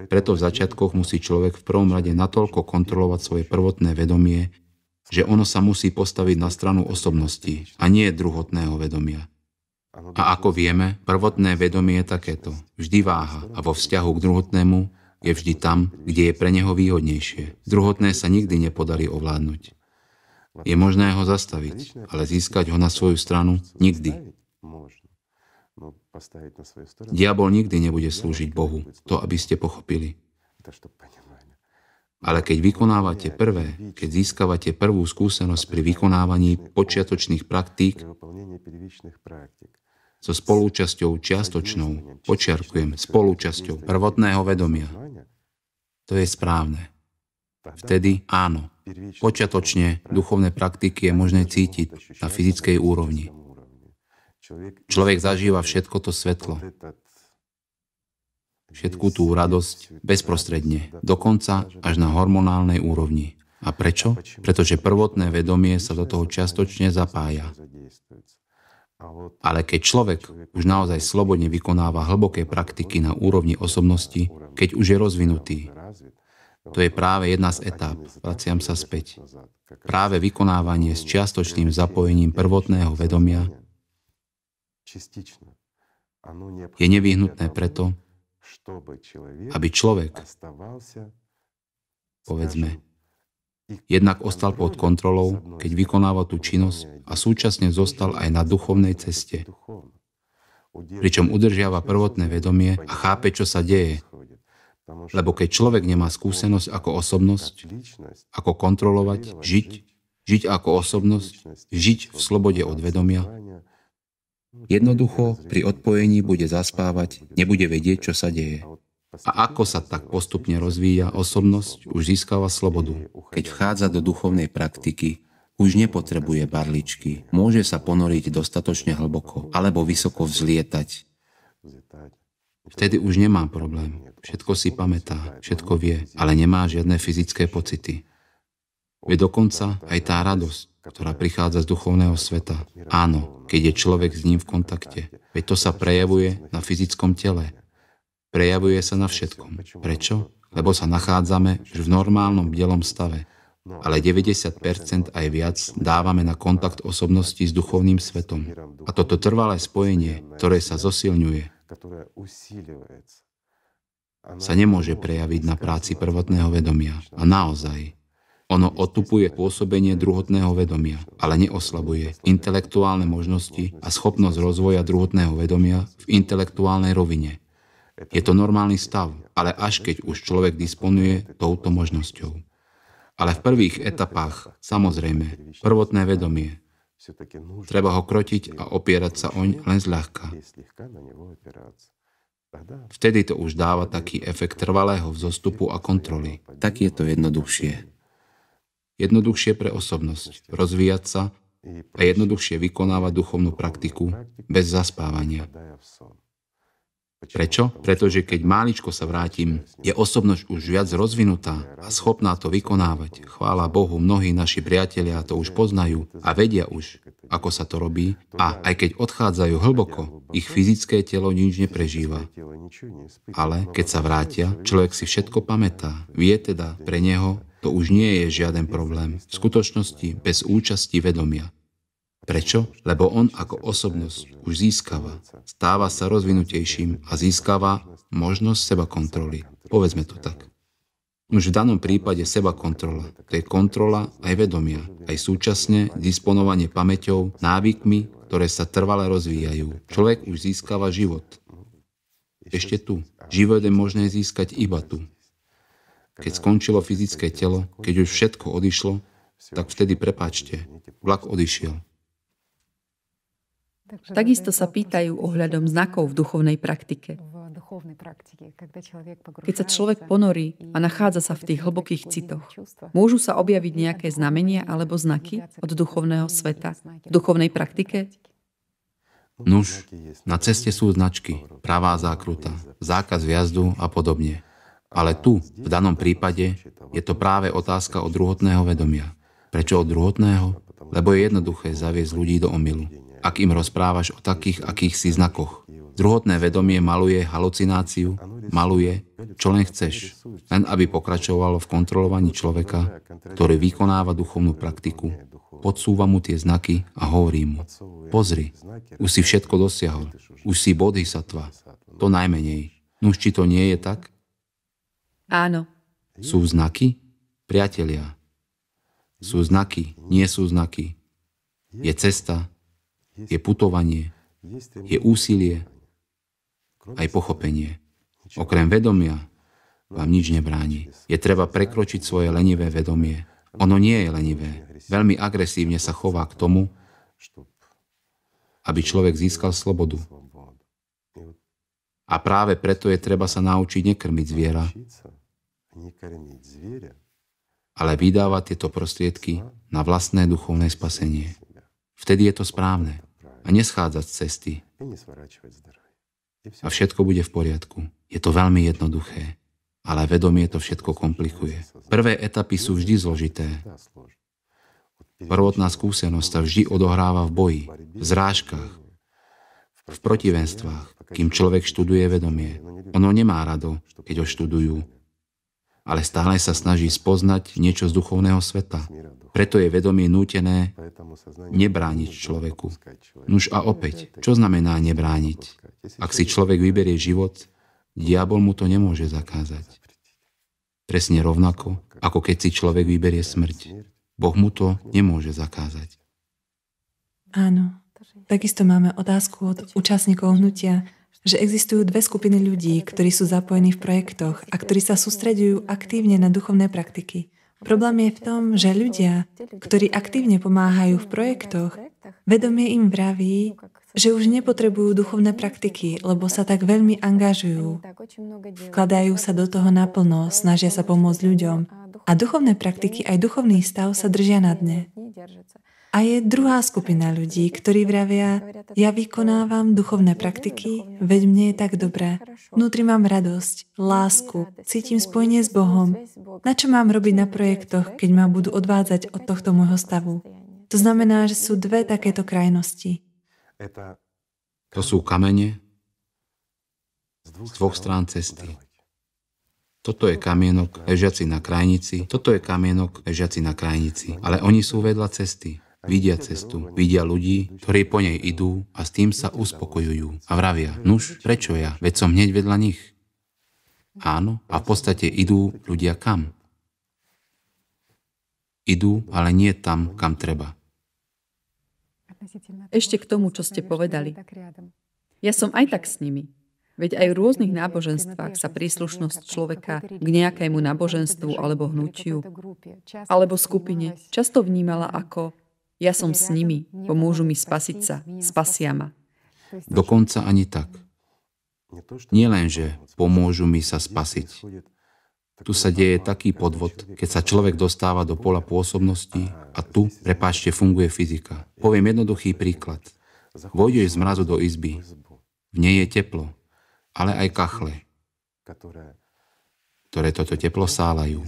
Preto v začiatkoch musí človek v prvom rade natoľko kontrolovať svoje prvotné vedomie, že ono sa musí postaviť na stranu osobnosti a nie druhotného vedomia. A ako vieme, prvotné vedomie je takéto. Vždy váha a vo vzťahu k druhotnému je vždy tam, kde je pre neho výhodnejšie. Druhotné sa nikdy nepodarí ovládnuť. Je možné ho zastaviť, ale získať ho na svoju stranu nikdy. Diabol nikdy nebude slúžiť Bohu, to aby ste pochopili. Ale keď vykonávate prvé, keď získavate prvú skúsenosť pri vykonávaní počiatočných praktík so spolúčasťou čiastočnou, počiarkujem, spolúčasťou prvotného vedomia, to je správne. Vtedy áno, Počiatočne duchovné praktiky je možné cítiť na fyzickej úrovni. Človek zažíva všetko to svetlo, všetku tú radosť bezprostredne, dokonca až na hormonálnej úrovni. A prečo? Pretože prvotné vedomie sa do toho čiastočne zapája. Ale keď človek už naozaj slobodne vykonáva hlboké praktiky na úrovni osobnosti, keď už je rozvinutý, to je práve jedna z etáp. vraciam sa späť. Práve vykonávanie s čiastočným zapojením prvotného vedomia je nevyhnutné preto, aby človek, povedzme, jednak ostal pod kontrolou, keď vykonáva tú činnosť a súčasne zostal aj na duchovnej ceste, pričom udržiava prvotné vedomie a chápe, čo sa deje, lebo keď človek nemá skúsenosť ako osobnosť, ako kontrolovať, žiť, žiť ako osobnosť, žiť v slobode od vedomia, jednoducho pri odpojení bude zaspávať, nebude vedieť, čo sa deje. A ako sa tak postupne rozvíja osobnosť, už získava slobodu. Keď vchádza do duchovnej praktiky, už nepotrebuje barličky, môže sa ponoriť dostatočne hlboko alebo vysoko vzlietať. Vtedy už nemá problém všetko si pamätá, všetko vie, ale nemá žiadne fyzické pocity. Je dokonca aj tá radosť, ktorá prichádza z duchovného sveta. Áno, keď je človek s ním v kontakte. Veď to sa prejavuje na fyzickom tele. Prejavuje sa na všetkom. Prečo? Lebo sa nachádzame už v normálnom bielom stave. Ale 90% aj viac dávame na kontakt osobnosti s duchovným svetom. A toto trvalé spojenie, ktoré sa zosilňuje, sa nemôže prejaviť na práci prvotného vedomia. A naozaj, ono otupuje pôsobenie druhotného vedomia, ale neoslabuje intelektuálne možnosti a schopnosť rozvoja druhotného vedomia v intelektuálnej rovine. Je to normálny stav, ale až keď už človek disponuje touto možnosťou. Ale v prvých etapách, samozrejme, prvotné vedomie. Treba ho krotiť a opierať sa oň len zľahka. Vtedy to už dáva taký efekt trvalého vzostupu a kontroly. Tak je to jednoduchšie. Jednoduchšie pre osobnosť, rozvíjať sa a jednoduchšie vykonávať duchovnú praktiku bez zaspávania. Prečo? Pretože keď máličko sa vrátim, je osobnosť už viac rozvinutá a schopná to vykonávať. Chvála Bohu, mnohí naši priatelia to už poznajú a vedia už, ako sa to robí a aj keď odchádzajú hlboko, ich fyzické telo nič neprežíva. Ale keď sa vrátia, človek si všetko pamätá. Vie teda, pre neho to už nie je žiaden problém. V skutočnosti bez účasti vedomia. Prečo? Lebo on ako osobnosť už získava, stáva sa rozvinutejším a získava možnosť seba kontroly. Povedzme to tak. Už v danom prípade seba kontrola. To je kontrola aj vedomia, aj súčasne disponovanie pamäťou, návykmi, ktoré sa trvale rozvíjajú. Človek už získava život. Ešte tu. Život je možné získať iba tu. Keď skončilo fyzické telo, keď už všetko odišlo, tak vtedy prepáčte, vlak odišiel. Takisto sa pýtajú ohľadom znakov v duchovnej praktike. Keď sa človek ponorí a nachádza sa v tých hlbokých citoch, môžu sa objaviť nejaké znamenia alebo znaky od duchovného sveta v duchovnej praktike? Nuž, na ceste sú značky, pravá zákruta, zákaz viazdu a podobne. Ale tu, v danom prípade, je to práve otázka od druhotného vedomia. Prečo od druhotného? Lebo je jednoduché zaviesť ľudí do omilu ak im rozprávaš o takých, akých si znakoch. Druhotné vedomie maluje halucináciu, maluje, čo len chceš, len aby pokračovalo v kontrolovaní človeka, ktorý vykonáva duchovnú praktiku. Podsúva mu tie znaky a hovorí mu, pozri, už si všetko dosiahol, už si bodhisattva, to najmenej. Nuž, no či to nie je tak? Áno. Sú znaky? Priatelia. Sú znaky, nie sú znaky. Je cesta, je putovanie, je úsilie, aj pochopenie. Okrem vedomia vám nič nebráni. Je treba prekročiť svoje lenivé vedomie. Ono nie je lenivé. Veľmi agresívne sa chová k tomu, aby človek získal slobodu. A práve preto je treba sa naučiť nekrmiť zviera, ale vydávať tieto prostriedky na vlastné duchovné spasenie. Vtedy je to správne a neschádzať z cesty. A všetko bude v poriadku. Je to veľmi jednoduché, ale vedomie to všetko komplikuje. Prvé etapy sú vždy zložité. Prvotná skúsenosť sa vždy odohráva v boji, v zrážkach, v protivenstvách, kým človek študuje vedomie. Ono nemá rado, keď ho študujú, ale stále sa snaží spoznať niečo z duchovného sveta. Preto je vedomie nútené nebrániť človeku. Nuž a opäť, čo znamená nebrániť? Ak si človek vyberie život, diabol mu to nemôže zakázať. Presne rovnako, ako keď si človek vyberie smrť. Boh mu to nemôže zakázať. Áno. Takisto máme otázku od účastníkov hnutia že existujú dve skupiny ľudí, ktorí sú zapojení v projektoch a ktorí sa sústreďujú aktívne na duchovné praktiky. Problém je v tom, že ľudia, ktorí aktívne pomáhajú v projektoch, vedomie im vraví, že už nepotrebujú duchovné praktiky, lebo sa tak veľmi angažujú, vkladajú sa do toho naplno, snažia sa pomôcť ľuďom a duchovné praktiky aj duchovný stav sa držia na dne. A je druhá skupina ľudí, ktorí vravia, ja vykonávam duchovné praktiky, veď mne je tak dobré. Vnútri mám radosť, lásku, cítim spojenie s Bohom. Na čo mám robiť na projektoch, keď ma budú odvádzať od tohto môjho stavu? To znamená, že sú dve takéto krajnosti. To sú kamene z dvoch strán cesty. Toto je kamienok ležiaci na krajnici, toto je kamienok ležiaci na krajnici, ale oni sú vedľa cesty. Vidia cestu, vidia ľudí, ktorí po nej idú a s tým sa uspokojujú a vravia, nuž, prečo ja, veď som hneď vedľa nich. Áno, a v podstate idú ľudia kam? Idú, ale nie tam, kam treba. Ešte k tomu, čo ste povedali. Ja som aj tak s nimi. Veď aj v rôznych náboženstvách sa príslušnosť človeka k nejakému náboženstvu alebo hnutiu, alebo skupine, často vnímala ako ja som s nimi, pomôžu mi spasiť sa, spasia ma. Dokonca ani tak. Nie len, že pomôžu mi sa spasiť. Tu sa deje taký podvod, keď sa človek dostáva do pola pôsobnosti a tu, prepáčte, funguje fyzika. Poviem jednoduchý príklad. Vojdeš z mrazu do izby. V nej je teplo, ale aj kachle, ktoré toto teplo sálajú.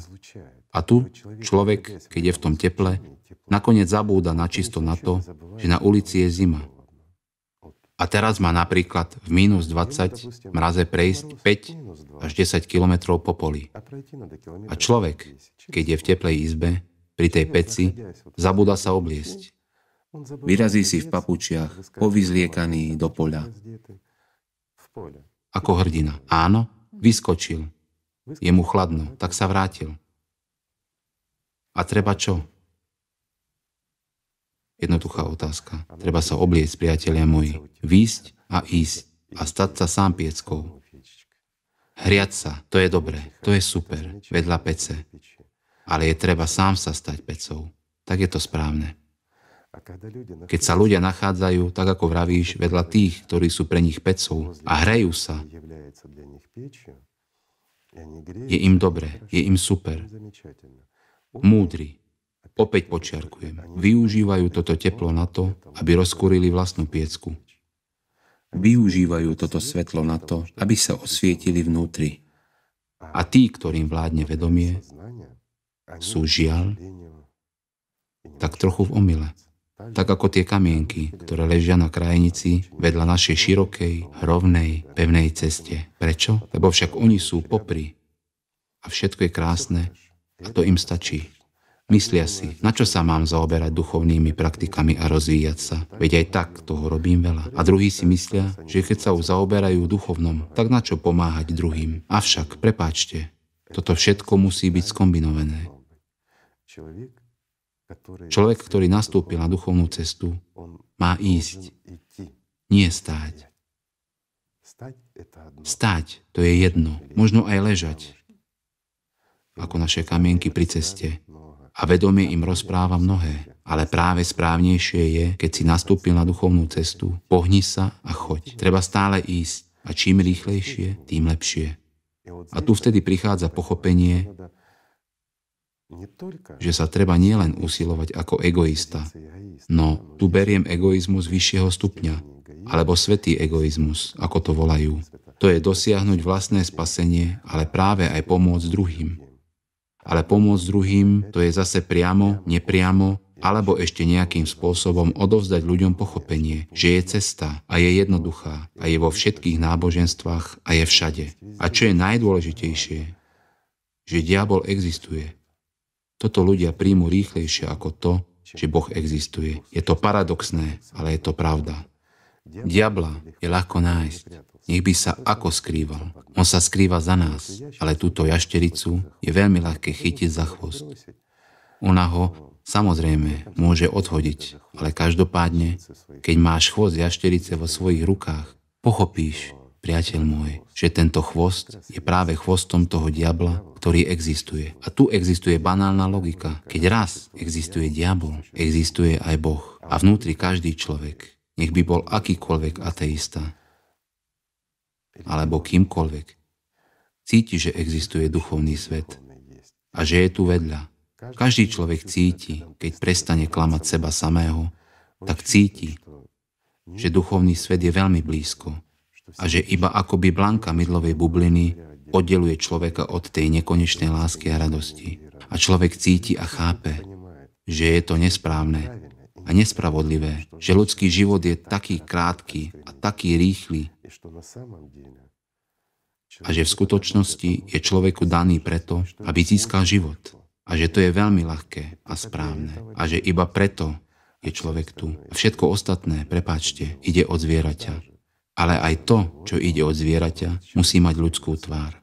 A tu človek, keď je v tom teple, nakoniec zabúda načisto na to, že na ulici je zima. A teraz má napríklad v mínus 20 mraze prejsť 5 až 10 kilometrov po poli. A človek, keď je v teplej izbe, pri tej peci, zabúda sa obliesť. Vyrazí si v papučiach, povyzliekaný do poľa. Ako hrdina. Áno, vyskočil. Je mu chladno, tak sa vrátil. A treba čo? Jednoduchá otázka. Treba sa obliecť, priatelia moji. Výsť a ísť a stať sa sám pieckou. Hriať sa, to je dobré, to je super, vedľa pece. Ale je treba sám sa stať pecou. Tak je to správne. Keď sa ľudia nachádzajú, tak ako vravíš, vedľa tých, ktorí sú pre nich pecou a hrejú sa, je im dobre, je im super múdri, opäť počiarkujem, využívajú toto teplo na to, aby rozkúrili vlastnú piecku. Využívajú toto svetlo na to, aby sa osvietili vnútri. A tí, ktorým vládne vedomie, sú žiaľ tak trochu v omyle. Tak ako tie kamienky, ktoré ležia na krajnici vedľa našej širokej, rovnej, pevnej ceste. Prečo? Lebo však oni sú popri. A všetko je krásne a to im stačí. Myslia si, na čo sa mám zaoberať duchovnými praktikami a rozvíjať sa, veď aj tak toho robím veľa. A druhí si myslia, že keď sa už zaoberajú duchovnom, tak na čo pomáhať druhým. Avšak, prepáčte, toto všetko musí byť skombinované. Človek, ktorý nastúpil na duchovnú cestu, má ísť, nie stáť. Stať to je jedno, možno aj ležať, ako naše kamienky pri ceste. A vedomie im rozpráva mnohé. Ale práve správnejšie je, keď si nastúpil na duchovnú cestu, pohni sa a choď. Treba stále ísť a čím rýchlejšie, tým lepšie. A tu vtedy prichádza pochopenie, že sa treba nielen usilovať ako egoista, no tu beriem egoizmus vyššieho stupňa, alebo svetý egoizmus, ako to volajú. To je dosiahnuť vlastné spasenie, ale práve aj pomôcť druhým ale pomôcť druhým to je zase priamo, nepriamo alebo ešte nejakým spôsobom odovzdať ľuďom pochopenie, že je cesta a je jednoduchá a je vo všetkých náboženstvách a je všade. A čo je najdôležitejšie, že diabol existuje. Toto ľudia príjmu rýchlejšie ako to, že Boh existuje. Je to paradoxné, ale je to pravda. Diabla je ľahko nájsť. Nech by sa ako skrýval. On sa skrýva za nás, ale túto jaštericu je veľmi ľahké chytiť za chvost. Ona ho samozrejme môže odhodiť, ale každopádne, keď máš chvost jašterice vo svojich rukách, pochopíš, priateľ môj, že tento chvost je práve chvostom toho diabla, ktorý existuje. A tu existuje banálna logika. Keď raz existuje diabol, existuje aj Boh. A vnútri každý človek nech by bol akýkoľvek ateista, alebo kýmkoľvek, cíti, že existuje duchovný svet a že je tu vedľa. Každý človek cíti, keď prestane klamať seba samého, tak cíti, že duchovný svet je veľmi blízko a že iba akoby blanka mydlovej bubliny oddeluje človeka od tej nekonečnej lásky a radosti. A človek cíti a chápe, že je to nesprávne a nespravodlivé, že ľudský život je taký krátky a taký rýchly a že v skutočnosti je človeku daný preto, aby získal život a že to je veľmi ľahké a správne a že iba preto je človek tu. A všetko ostatné, prepáčte, ide od zvieraťa. Ale aj to, čo ide od zvieraťa, musí mať ľudskú tvár.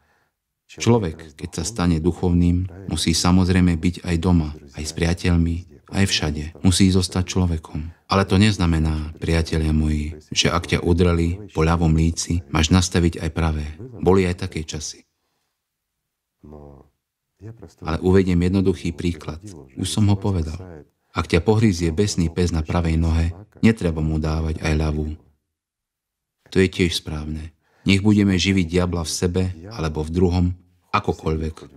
Človek, keď sa stane duchovným, musí samozrejme byť aj doma, aj s priateľmi, aj všade. Musí zostať človekom. Ale to neznamená, priatelia moji, že ak ťa udreli po ľavom líci, máš nastaviť aj pravé. Boli aj také časy. Ale uvediem jednoduchý príklad. Už som ho povedal. Ak ťa pohrízie besný pes na pravej nohe, netreba mu dávať aj ľavú. To je tiež správne. Nech budeme živiť diabla v sebe alebo v druhom, akokoľvek.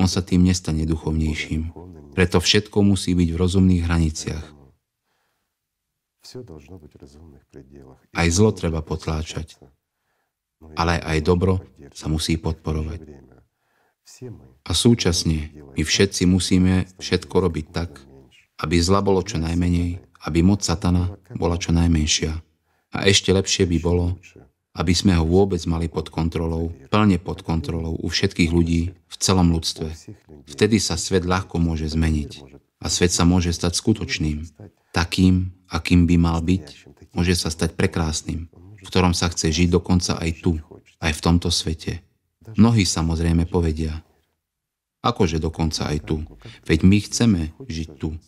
On sa tým nestane duchovnejším. Preto všetko musí byť v rozumných hraniciach. Aj zlo treba potláčať, ale aj dobro sa musí podporovať. A súčasne my všetci musíme všetko robiť tak, aby zla bolo čo najmenej, aby moc satana bola čo najmenšia. A ešte lepšie by bolo, aby sme ho vôbec mali pod kontrolou, plne pod kontrolou u všetkých ľudí v celom ľudstve. Vtedy sa svet ľahko môže zmeniť a svet sa môže stať skutočným, takým, akým by mal byť, môže sa stať prekrásnym, v ktorom sa chce žiť dokonca aj tu, aj v tomto svete. Mnohí samozrejme povedia, akože dokonca aj tu, veď my chceme žiť tu.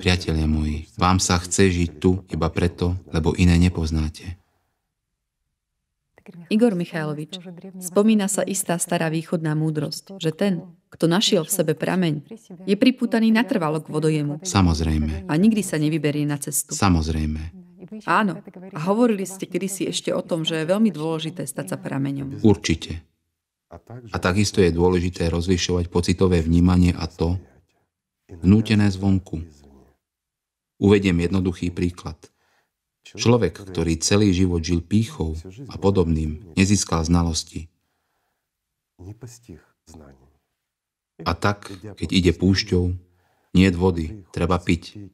Priatelia moji, vám sa chce žiť tu iba preto, lebo iné nepoznáte. Igor Michajlovič, spomína sa istá stará východná múdrosť, že ten, kto našiel v sebe prameň, je priputaný natrvalo k vodojemu. Samozrejme. A nikdy sa nevyberie na cestu. Samozrejme. Áno. A hovorili ste kedysi ešte o tom, že je veľmi dôležité stať sa prameňom. Určite. A takisto je dôležité rozlišovať pocitové vnímanie a to, vnútené zvonku. Uvediem jednoduchý príklad. Človek, ktorý celý život žil pýchou a podobným, nezískal znalosti. A tak, keď ide púšťou, nie vody, treba piť.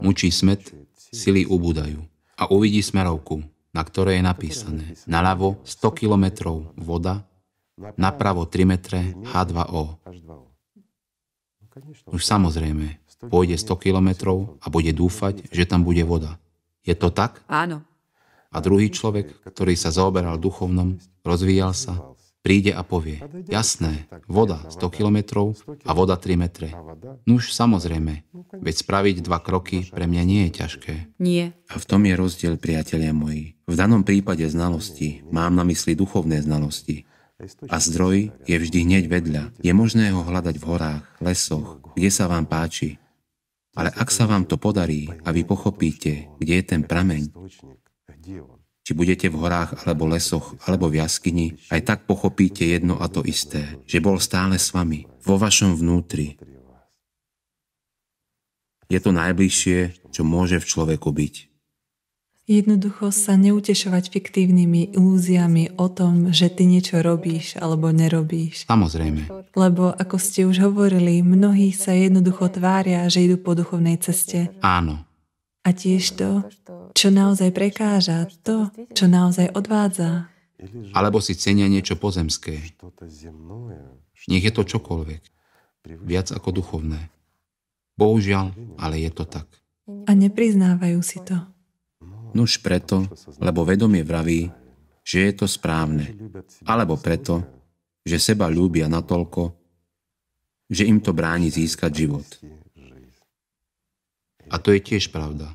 Mučí smet, sily ubúdajú. A uvidí smerovku, na ktorej je napísané naľavo 100 kilometrov voda, napravo 3 metre H2O. No, Už samozrejme, pôjde 100 kilometrov a bude dúfať, že tam bude voda. Je to tak? Áno. A druhý človek, ktorý sa zaoberal duchovnom, rozvíjal sa, príde a povie, jasné, voda 100 kilometrov a voda 3 metre. Nuž samozrejme, veď spraviť dva kroky pre mňa nie je ťažké. Nie. A v tom je rozdiel, priatelia moji. V danom prípade znalosti mám na mysli duchovné znalosti. A zdroj je vždy hneď vedľa. Je možné ho hľadať v horách, lesoch, kde sa vám páči. Ale ak sa vám to podarí a vy pochopíte, kde je ten prameň, či budete v horách alebo lesoch alebo v jaskyni, aj tak pochopíte jedno a to isté, že bol stále s vami, vo vašom vnútri. Je to najbližšie, čo môže v človeku byť. Jednoducho sa neutešovať fiktívnymi ilúziami o tom, že ty niečo robíš alebo nerobíš. Samozrejme. Lebo, ako ste už hovorili, mnohí sa jednoducho tvária, že idú po duchovnej ceste. Áno. A tiež to, čo naozaj prekáža, to, čo naozaj odvádza. Alebo si cenia niečo pozemské. Nech je to čokoľvek. Viac ako duchovné. Bohužiaľ, ale je to tak. A nepriznávajú si to. Nuž preto, lebo vedomie vraví, že je to správne, alebo preto, že seba ľúbia natoľko, že im to bráni získať život. A to je tiež pravda.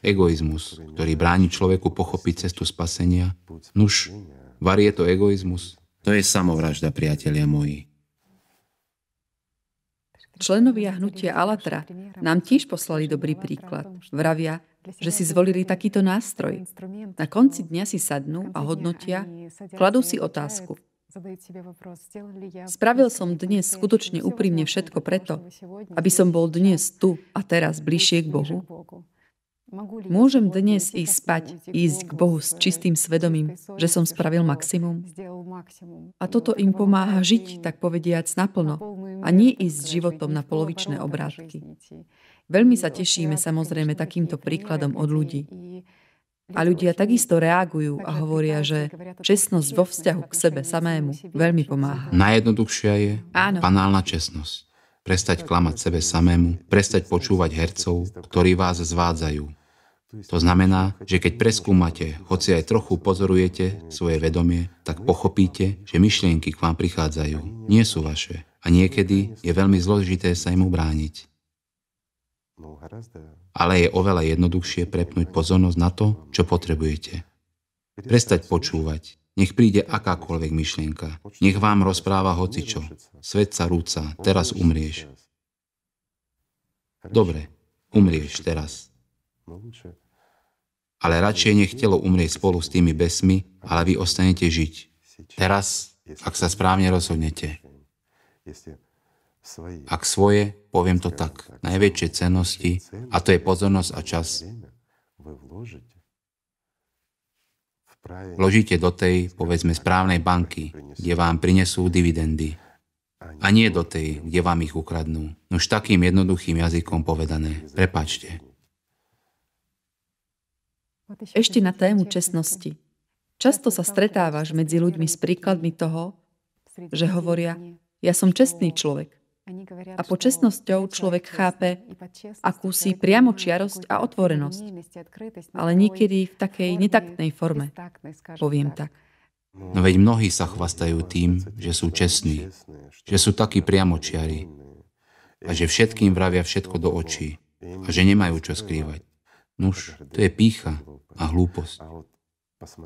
Egoizmus, ktorý bráni človeku pochopiť cestu spasenia, nuž, var je to egoizmus. To je samovražda, priatelia moji. Členovia hnutia Alatra nám tiež poslali dobrý príklad. Vravia, že si zvolili takýto nástroj. Na konci dňa si sadnú a hodnotia, kladú si otázku. Spravil som dnes skutočne úprimne všetko preto, aby som bol dnes tu a teraz bližšie k Bohu. Môžem dnes ísť spať, ísť k Bohu s čistým svedomím, že som spravil maximum? A toto im pomáha žiť, tak povediac, naplno a nie ísť životom na polovičné obrátky. Veľmi sa tešíme samozrejme takýmto príkladom od ľudí. A ľudia takisto reagujú a hovoria, že čestnosť vo vzťahu k sebe samému veľmi pomáha. Najjednoduchšia je Áno. banálna čestnosť. Prestať klamať sebe samému, prestať počúvať hercov, ktorí vás zvádzajú. To znamená, že keď preskúmate, hoci aj trochu pozorujete svoje vedomie, tak pochopíte, že myšlienky k vám prichádzajú, nie sú vaše. A niekedy je veľmi zložité sa im ubrániť. Ale je oveľa jednoduchšie prepnúť pozornosť na to, čo potrebujete. Prestať počúvať. Nech príde akákoľvek myšlienka. Nech vám rozpráva hocičo. Svet sa rúca. Teraz umrieš. Dobre, umrieš teraz. Ale radšej nech telo umrie spolu s tými besmi, ale vy ostanete žiť. Teraz, ak sa správne rozhodnete ak svoje, poviem to tak, najväčšie cenosti, a to je pozornosť a čas, vložíte do tej, povedzme, správnej banky, kde vám prinesú dividendy. A nie do tej, kde vám ich ukradnú. No už takým jednoduchým jazykom povedané. Prepačte. Ešte na tému čestnosti. Často sa stretávaš medzi ľuďmi s príkladmi toho, že hovoria, ja som čestný človek. A po čestnosťou človek chápe akúsi priamočiarosť a otvorenosť, ale niekedy v takej netaktnej forme, poviem tak. No veď mnohí sa chvastajú tým, že sú čestní, že sú takí priamočiari a že všetkým vravia všetko do očí a že nemajú čo skrývať. Nuž, to je pícha a hlúposť.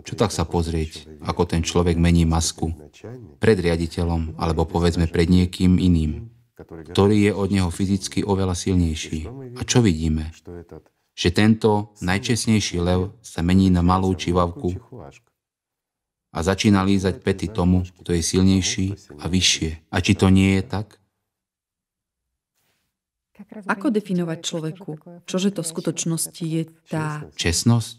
Čo tak sa pozrieť, ako ten človek mení masku pred riaditeľom alebo povedzme pred niekým iným, ktorý je od neho fyzicky oveľa silnejší. A čo vidíme? Že tento najčestnejší lev sa mení na malú čivavku a začína lízať pety tomu, kto je silnejší a vyššie. A či to nie je tak? Ako definovať človeku? Čože to v skutočnosti je tá... Čestnosť?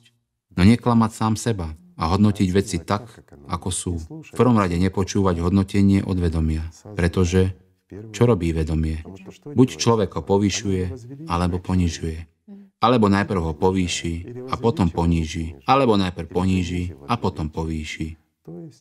No neklamať sám seba a hodnotiť veci tak, ako sú. V prvom rade nepočúvať hodnotenie odvedomia, pretože čo robí vedomie? Buď človek ho povyšuje, alebo ponižuje. Alebo najprv ho povýši a potom poníži. Alebo najprv poníži a potom povýši.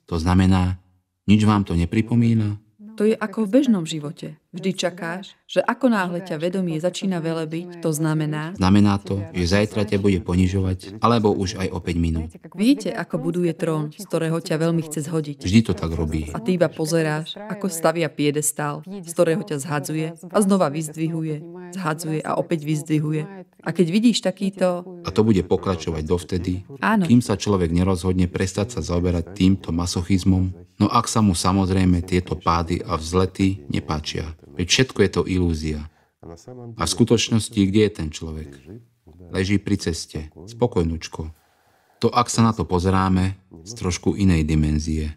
To znamená, nič vám to nepripomína? To je ako v bežnom živote. Vždy čakáš, že ako náhle ťa vedomie začína velebiť, to znamená... Znamená to, že zajtra ťa bude ponižovať, alebo už aj o 5 minút. Viete, ako buduje trón, z ktorého ťa veľmi chce zhodiť. Vždy to tak robí. A ty iba pozeráš, ako stavia piedestál, z ktorého ťa zhadzuje a znova vyzdvihuje, zhadzuje a opäť vyzdvihuje a keď vidíš takýto... A to bude pokračovať dovtedy, Áno. kým sa človek nerozhodne prestať sa zaoberať týmto masochizmom, no ak sa mu samozrejme tieto pády a vzlety nepáčia. Veď všetko je to ilúzia. A v skutočnosti, kde je ten človek? Leží pri ceste, spokojnúčko. To, ak sa na to pozeráme, z trošku inej dimenzie.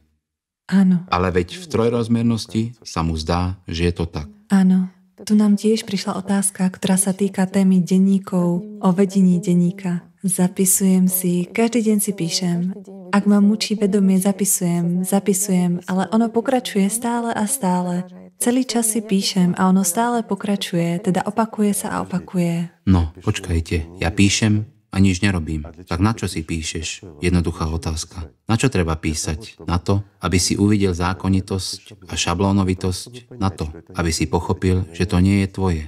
Áno. Ale veď v trojrozmernosti sa mu zdá, že je to tak. Áno. Tu nám tiež prišla otázka, ktorá sa týka témy denníkov, o vedení denníka. Zapisujem si, každý deň si píšem. Ak ma mučí vedomie, zapisujem, zapisujem, ale ono pokračuje stále a stále. Celý čas si píšem a ono stále pokračuje, teda opakuje sa a opakuje. No, počkajte, ja píšem, a nič nerobím. Tak na čo si píšeš? Jednoduchá otázka. Na čo treba písať? Na to, aby si uvidel zákonitosť a šablónovitosť? Na to, aby si pochopil, že to nie je tvoje.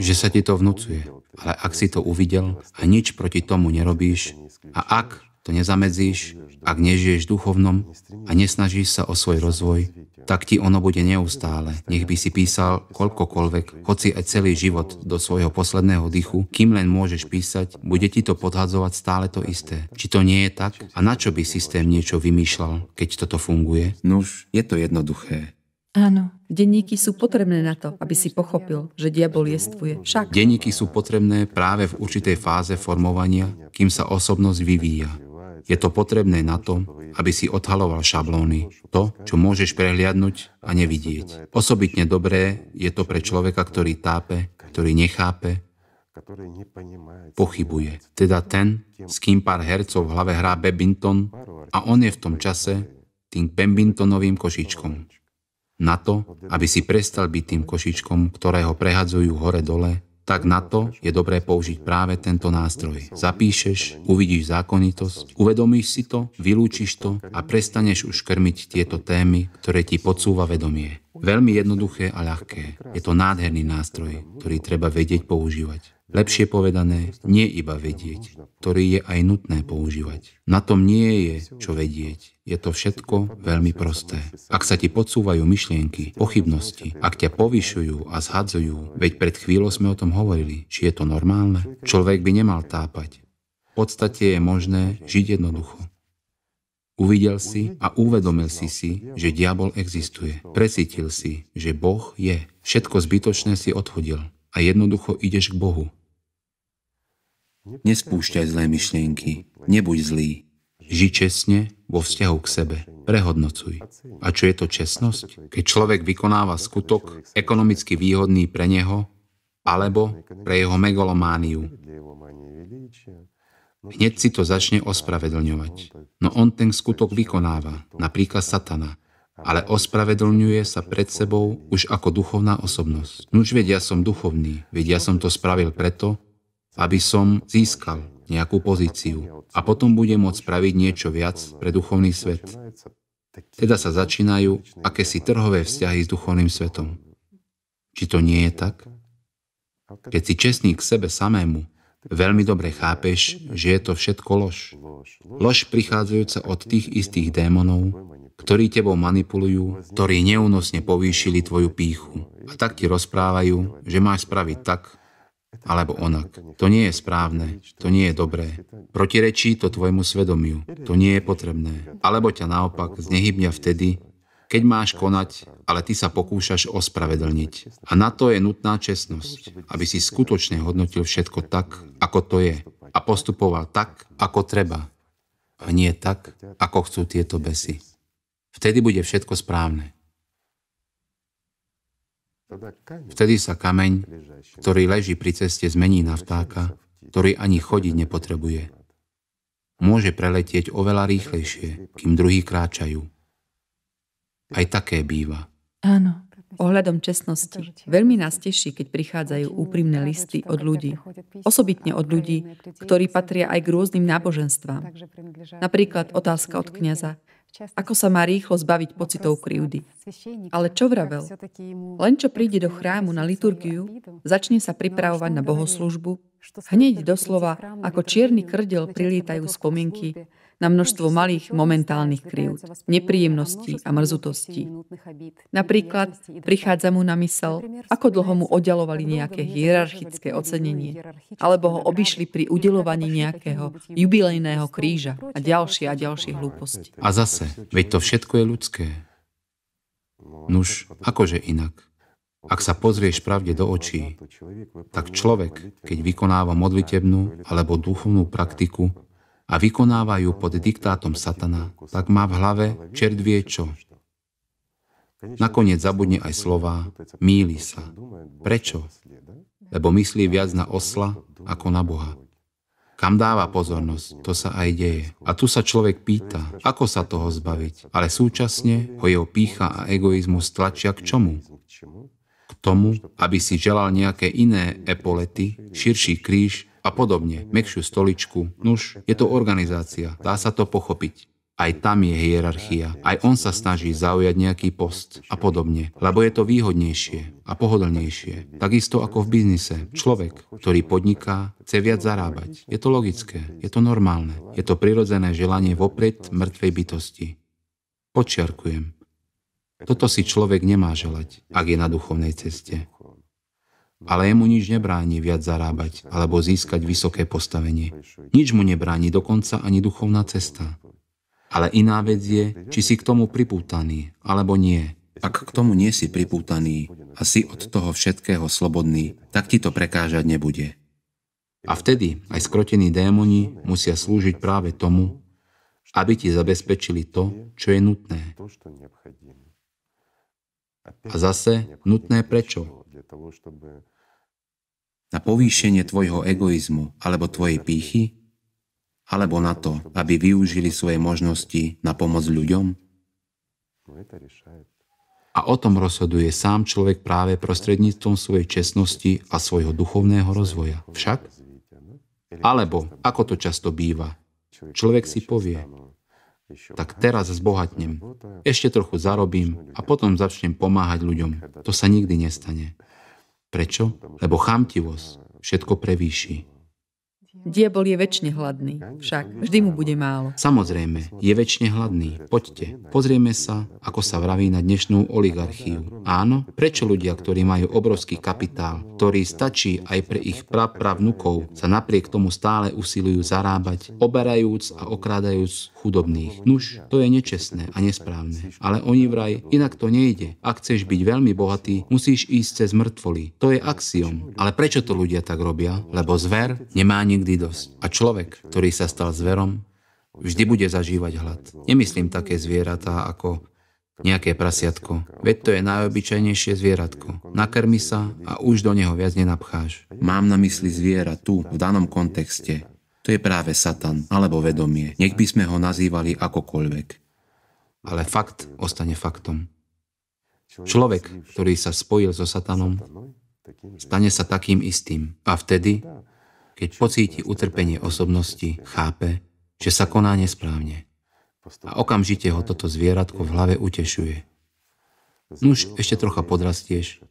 Že sa ti to vnúcuje. Ale ak si to uvidel a nič proti tomu nerobíš, a ak to nezamedzíš, ak nežiješ duchovnom a nesnažíš sa o svoj rozvoj, tak ti ono bude neustále. Nech by si písal koľkokoľvek, hoci aj celý život do svojho posledného dychu, kým len môžeš písať, bude ti to podhadzovať stále to isté. Či to nie je tak? A na čo by systém niečo vymýšľal, keď toto funguje? Nuž, je to jednoduché. Áno, denníky sú potrebné na to, aby si pochopil, že diabol jestvuje. Však. Denníky sú potrebné práve v určitej fáze formovania, kým sa osobnosť vyvíja. Je to potrebné na to, aby si odhaloval šablóny, to, čo môžeš prehliadnúť a nevidieť. Osobitne dobré je to pre človeka, ktorý tápe, ktorý nechápe, pochybuje. Teda ten, s kým pár hercov v hlave hrá Bebinton, a on je v tom čase tým Bebintonovým košičkom. Na to, aby si prestal byť tým košičkom, ktorého prehadzujú hore-dole tak na to je dobré použiť práve tento nástroj. Zapíšeš, uvidíš zákonitosť, uvedomíš si to, vylúčiš to a prestaneš už krmiť tieto témy, ktoré ti podsúva vedomie. Veľmi jednoduché a ľahké. Je to nádherný nástroj, ktorý treba vedieť používať. Lepšie povedané, nie iba vedieť, ktorý je aj nutné používať. Na tom nie je čo vedieť. Je to všetko veľmi prosté. Ak sa ti podsúvajú myšlienky, pochybnosti, ak ťa povyšujú a zhadzujú, veď pred chvíľou sme o tom hovorili, či je to normálne? Človek by nemal tápať. V podstate je možné žiť jednoducho. Uvidel si a uvedomil si si, že diabol existuje. Presítil si, že Boh je. Všetko zbytočné si odhodil a jednoducho ideš k Bohu. Nespúšťaj zlé myšlienky, nebuď zlý. Ži čestne vo vzťahu k sebe, prehodnocuj. A čo je to čestnosť? Keď človek vykonáva skutok ekonomicky výhodný pre neho alebo pre jeho megalomániu. Hneď si to začne ospravedlňovať. No on ten skutok vykonáva, napríklad satana, ale ospravedlňuje sa pred sebou už ako duchovná osobnosť. Nuž vedia som duchovný, vedia som to spravil preto, aby som získal nejakú pozíciu a potom budem môcť spraviť niečo viac pre duchovný svet. Teda sa začínajú akési trhové vzťahy s duchovným svetom. Či to nie je tak? Keď si čestný k sebe samému, veľmi dobre chápeš, že je to všetko lož. Lož prichádzajúca od tých istých démonov, ktorí tebou manipulujú, ktorí neúnosne povýšili tvoju píchu a tak ti rozprávajú, že máš spraviť tak, alebo onak. To nie je správne, to nie je dobré. Protirečí to tvojmu svedomiu, to nie je potrebné. Alebo ťa naopak znehybňa vtedy, keď máš konať, ale ty sa pokúšaš ospravedlniť. A na to je nutná čestnosť, aby si skutočne hodnotil všetko tak, ako to je a postupoval tak, ako treba a nie tak, ako chcú tieto besy. Vtedy bude všetko správne. Vtedy sa kameň, ktorý leží pri ceste, zmení na vtáka, ktorý ani chodiť nepotrebuje. Môže preletieť oveľa rýchlejšie, kým druhí kráčajú. Aj také býva. Áno. Ohľadom čestnosti. Veľmi nás teší, keď prichádzajú úprimné listy od ľudí. Osobitne od ľudí, ktorí patria aj k rôznym náboženstvám. Napríklad otázka od kniaza. Ako sa má rýchlo zbaviť pocitov krivdy? Ale čo vravel? Len čo príde do chrámu na liturgiu, začne sa no, pripravovať na bohoslužbu, hneď teda doslova, ako čierny krdel prilítajú spomienky na množstvo malých momentálnych kryút, nepríjemností a mrzutostí. Napríklad prichádza mu na mysel, ako dlho mu oddalovali nejaké hierarchické ocenenie, alebo ho obišli pri udelovaní nejakého jubilejného kríža a ďalšie a ďalšie hlúposti. A zase, veď to všetko je ľudské. Nuž, akože inak? Ak sa pozrieš pravde do očí, tak človek, keď vykonáva modlitebnú alebo duchovnú praktiku, a vykonávajú pod diktátom satana, tak má v hlave čert vie čo. Nakoniec zabudne aj slova, míli sa. Prečo? Lebo myslí viac na osla ako na Boha. Kam dáva pozornosť, to sa aj deje. A tu sa človek pýta, ako sa toho zbaviť, ale súčasne ho jeho pícha a egoizmus tlačia k čomu? K tomu, aby si želal nejaké iné epolety, širší kríž a podobne, mekšiu stoličku. Nuž, je to organizácia, dá sa to pochopiť. Aj tam je hierarchia, aj on sa snaží zaujať nejaký post a podobne, lebo je to výhodnejšie a pohodlnejšie. Takisto ako v biznise. Človek, ktorý podniká, chce viac zarábať. Je to logické, je to normálne. Je to prirodzené želanie vopred mŕtvej bytosti. Počiarkujem. Toto si človek nemá želať, ak je na duchovnej ceste ale jemu nič nebráni viac zarábať alebo získať vysoké postavenie. Nič mu nebráni dokonca ani duchovná cesta. Ale iná vec je, či si k tomu pripútaný, alebo nie. Ak k tomu nie si pripútaný a si od toho všetkého slobodný, tak ti to prekážať nebude. A vtedy aj skrotení démoni musia slúžiť práve tomu, aby ti zabezpečili to, čo je nutné. A zase nutné prečo? Na povýšenie tvojho egoizmu alebo tvojej pýchy? Alebo na to, aby využili svoje možnosti na pomoc ľuďom? A o tom rozhoduje sám človek práve prostredníctvom svojej čestnosti a svojho duchovného rozvoja. Však? Alebo, ako to často býva, človek si povie, tak teraz zbohatnem, ešte trochu zarobím a potom začnem pomáhať ľuďom. To sa nikdy nestane. Prečo? Lebo chamtivosť všetko prevýši. Diabol je väčšine hladný, však vždy mu bude málo. Samozrejme, je väčšine hladný. Poďte, pozrieme sa, ako sa vraví na dnešnú oligarchiu. Áno, prečo ľudia, ktorí majú obrovský kapitál, ktorý stačí aj pre ich prapravnukov, sa napriek tomu stále usilujú zarábať, oberajúc a okrádajúc chudobných. Nuž, to je nečestné a nesprávne. Ale oni vraj, inak to nejde. Ak chceš byť veľmi bohatý, musíš ísť cez mŕtvoly. To je axiom. Ale prečo to ľudia tak robia? Lebo zver nemá nikdy dosť. A človek, ktorý sa stal zverom, vždy bude zažívať hlad. Nemyslím také zvieratá ako nejaké prasiatko. Veď to je najobyčajnejšie zvieratko. Nakrmi sa a už do neho viac nenapcháš. Mám na mysli zviera tu, v danom kontexte to je práve Satan alebo vedomie. Nech by sme ho nazývali akokoľvek. Ale fakt ostane faktom. Človek, ktorý sa spojil so Satanom, stane sa takým istým. A vtedy, keď pocíti utrpenie osobnosti, chápe, že sa koná nesprávne. A okamžite ho toto zvieratko v hlave utešuje. Nuž, ešte trocha podrastieš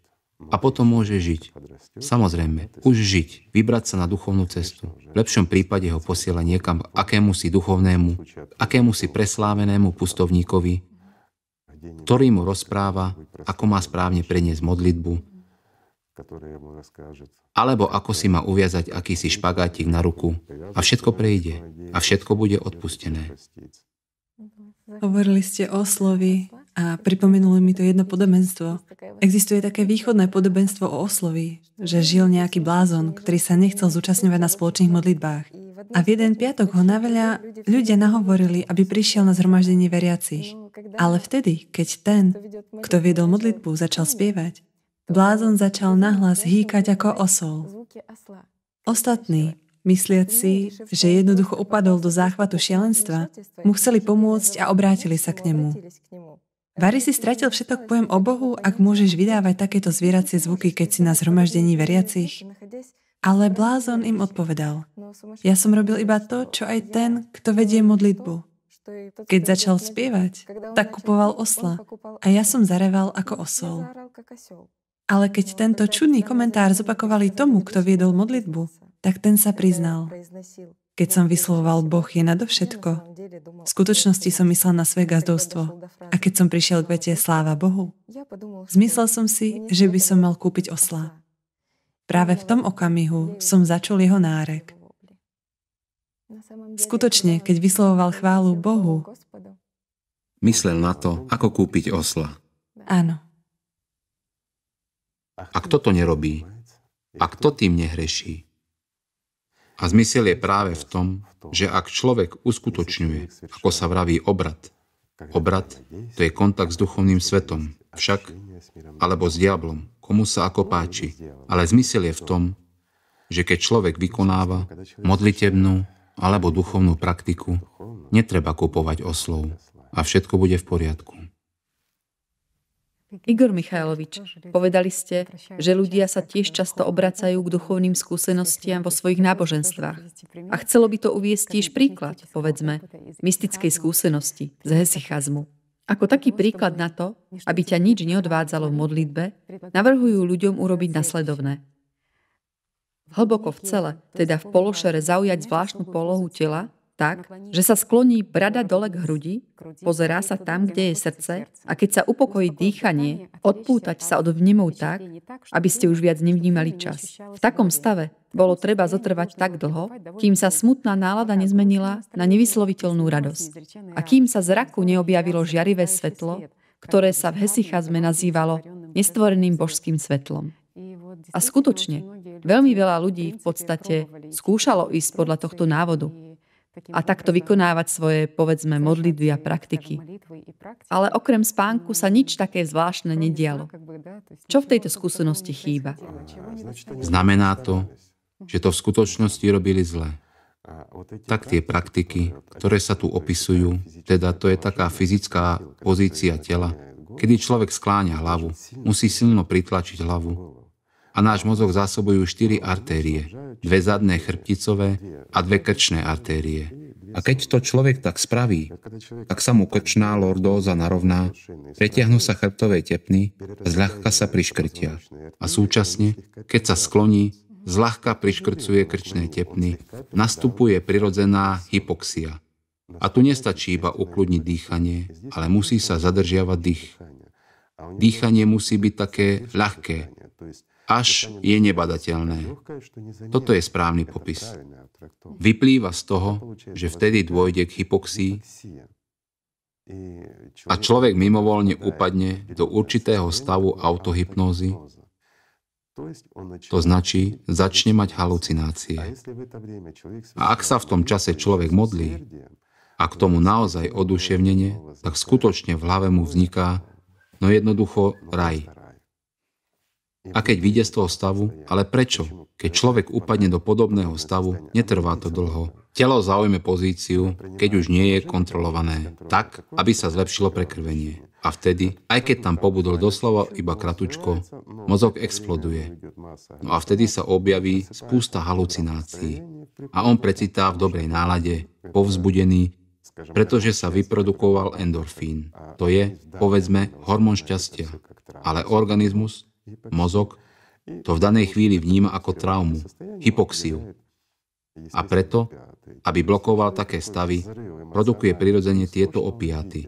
a potom môže žiť. Samozrejme, už žiť, vybrať sa na duchovnú cestu. V lepšom prípade ho posiela niekam k akému si duchovnému, akému si preslávenému pustovníkovi, ktorý mu rozpráva, ako má správne preniesť modlitbu, alebo ako si má uviazať akýsi špagátik na ruku a všetko prejde a všetko bude odpustené. Hovorili ste o slovi a pripomenulo mi to jedno podobenstvo. Existuje také východné podobenstvo o oslovi, že žil nejaký blázon, ktorý sa nechcel zúčastňovať na spoločných modlitbách. A v jeden piatok ho naveľa ľudia nahovorili, aby prišiel na zhromaždenie veriacich. Ale vtedy, keď ten, kto viedol modlitbu, začal spievať, blázon začal nahlas hýkať ako osol. Ostatní, mysliaci, si, že jednoducho upadol do záchvatu šialenstva, mu chceli pomôcť a obrátili sa k nemu. Vary si stratil všetok pojem o Bohu, ak môžeš vydávať takéto zvieracie zvuky, keď si na zhromaždení veriacich. Ale blázon im odpovedal, ja som robil iba to, čo aj ten, kto vedie modlitbu. Keď začal spievať, tak kupoval osla a ja som zareval ako osol. Ale keď tento čudný komentár zopakovali tomu, kto viedol modlitbu, tak ten sa priznal keď som vyslovoval Boh je nadovšetko. V skutočnosti som myslel na svoje gazdovstvo. A keď som prišiel k vete sláva Bohu, zmyslel som si, že by som mal kúpiť osla. Práve v tom okamihu som začul jeho nárek. Skutočne, keď vyslovoval chválu Bohu, myslel na to, ako kúpiť osla. Áno. A kto to nerobí? A kto tým nehreší? A zmysel je práve v tom, že ak človek uskutočňuje, ako sa vraví obrad, obrad to je kontakt s duchovným svetom, však, alebo s diablom, komu sa ako páči. Ale zmysel je v tom, že keď človek vykonáva modlitebnú alebo duchovnú praktiku, netreba kupovať oslov a všetko bude v poriadku. Igor Michajlovič, povedali ste, že ľudia sa tiež často obracajú k duchovným skúsenostiam vo svojich náboženstvách. A chcelo by to uviesť tiež príklad, povedzme, mystickej skúsenosti z hesychazmu. Ako taký príklad na to, aby ťa nič neodvádzalo v modlitbe, navrhujú ľuďom urobiť nasledovné. Hlboko v cele, teda v pološere zaujať zvláštnu polohu tela, tak, že sa skloní brada dole k hrudi, pozerá sa tam, kde je srdce a keď sa upokojí dýchanie, odpútať sa od vnemov tak, aby ste už viac nevnímali čas. V takom stave bolo treba zotrvať tak dlho, kým sa smutná nálada nezmenila na nevysloviteľnú radosť a kým sa zraku neobjavilo žiarivé svetlo, ktoré sa v Hesychazme nazývalo nestvoreným božským svetlom. A skutočne, veľmi veľa ľudí v podstate skúšalo ísť podľa tohto návodu, a takto vykonávať svoje, povedzme, modlitby a praktiky. Ale okrem spánku sa nič také zvláštne nedialo. Čo v tejto skúsenosti chýba? Znamená to, že to v hm. skutočnosti robili zle. Tak tie praktiky, ktoré sa tu opisujú, teda to je taká fyzická pozícia tela, kedy človek skláňa hlavu, musí silno pritlačiť hlavu, a náš mozog zásobujú štyri artérie, dve zadné chrbticové a dve krčné artérie. A keď to človek tak spraví, tak sa mu krčná lordóza narovná, pretiahnu sa chrbtové tepny a zľahka sa priškrtia. A súčasne, keď sa skloní, zľahka priškrcuje krčné tepny, nastupuje prirodzená hypoxia. A tu nestačí iba ukludniť dýchanie, ale musí sa zadržiavať dých. Dýchanie musí byť také ľahké, až je nebadateľné. Toto je správny popis. Vyplýva z toho, že vtedy dôjde k hypoxii a človek mimovoľne upadne do určitého stavu autohypnózy, to značí, začne mať halucinácie. A ak sa v tom čase človek modlí, a k tomu naozaj oduševnenie, tak skutočne v hlave mu vzniká, no jednoducho, raj. A keď vyjde z toho stavu, ale prečo? Keď človek upadne do podobného stavu, netrvá to dlho. Telo zaujme pozíciu, keď už nie je kontrolované, tak, aby sa zlepšilo prekrvenie. A vtedy, aj keď tam pobudol doslova iba kratučko, mozog exploduje. No a vtedy sa objaví spústa halucinácií. A on precitá v dobrej nálade, povzbudený, pretože sa vyprodukoval endorfín. To je, povedzme, hormón šťastia. Ale organizmus mozog to v danej chvíli vníma ako traumu, hypoxiu. A preto, aby blokoval také stavy, produkuje prirodzene tieto opiaty.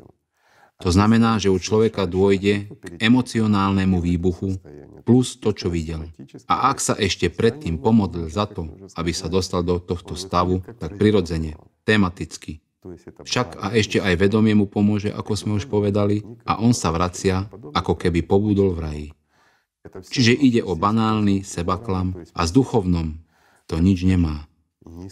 To znamená, že u človeka dôjde k emocionálnemu výbuchu plus to, čo videl. A ak sa ešte predtým pomodlil za to, aby sa dostal do tohto stavu, tak prirodzene, tematicky. Však a ešte aj vedomie mu pomôže, ako sme už povedali, a on sa vracia, ako keby pobudol v raji. Čiže ide o banálny sebaklam a s duchovnom to nič nemá.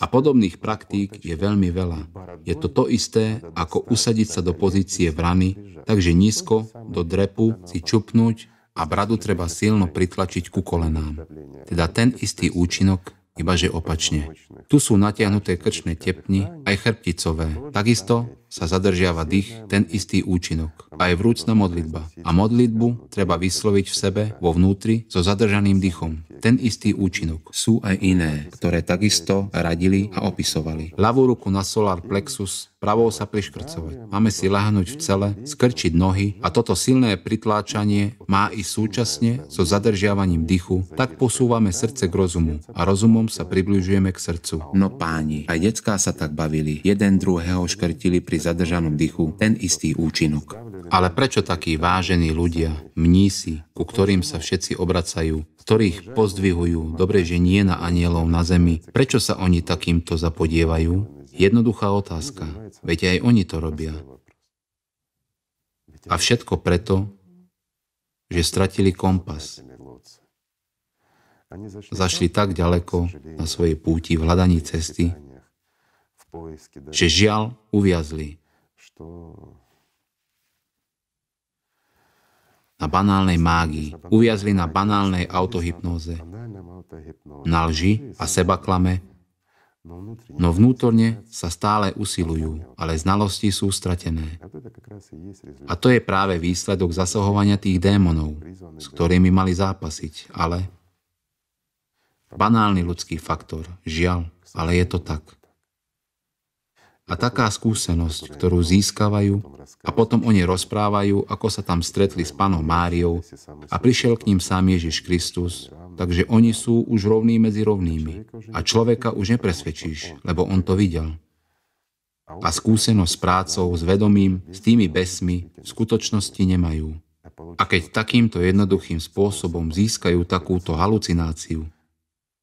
A podobných praktík je veľmi veľa. Je to to isté, ako usadiť sa do pozície vrany, takže nízko, do drepu si čupnúť a bradu treba silno pritlačiť ku kolenám. Teda ten istý účinok, ibaže opačne. Tu sú natiahnuté krčné tepny, aj chrbticové. Takisto sa zadržiava dých, ten istý účinok. Aj vrúcna modlitba. A modlitbu treba vysloviť v sebe, vo vnútri, so zadržaným dýchom. Ten istý účinok. Sú aj iné, ktoré takisto radili a opisovali. Ľavú ruku na solar plexus, pravou sa priškrcovať. Máme si lahnúť v cele, skrčiť nohy a toto silné pritláčanie má i súčasne so zadržiavaním dychu tak posúvame srdce k rozumu a rozumom sa približujeme k srdcu. No páni, aj decká sa tak bavili, jeden druhého škrtili pri zadržanom dychu, ten istý účinok. Ale prečo takí vážení ľudia, mnísi, ku ktorým sa všetci obracajú, ktorých pozdvihujú, dobre, že nie na anielov na zemi, prečo sa oni takýmto zapodievajú? Jednoduchá otázka, veď aj oni to robia. A všetko preto, že stratili kompas. Zašli tak ďaleko na svojej púti v hľadaní cesty, že žiaľ uviazli na banálnej mágii, uviazli na banálnej autohypnóze, na lži a sebaklame, No, no vnútorne sa stále usilujú, ale znalosti sú stratené. A to je práve výsledok zasahovania tých démonov, s ktorými mali zápasiť, ale banálny ľudský faktor, žiaľ, ale je to tak. A taká skúsenosť, ktorú získavajú a potom oni rozprávajú, ako sa tam stretli s pánom Máriou a prišiel k ním sám Ježiš Kristus, takže oni sú už rovní medzi rovnými. A človeka už nepresvedčíš, lebo on to videl. A skúsenosť s prácou, s vedomím, s tými besmi v skutočnosti nemajú. A keď takýmto jednoduchým spôsobom získajú takúto halucináciu,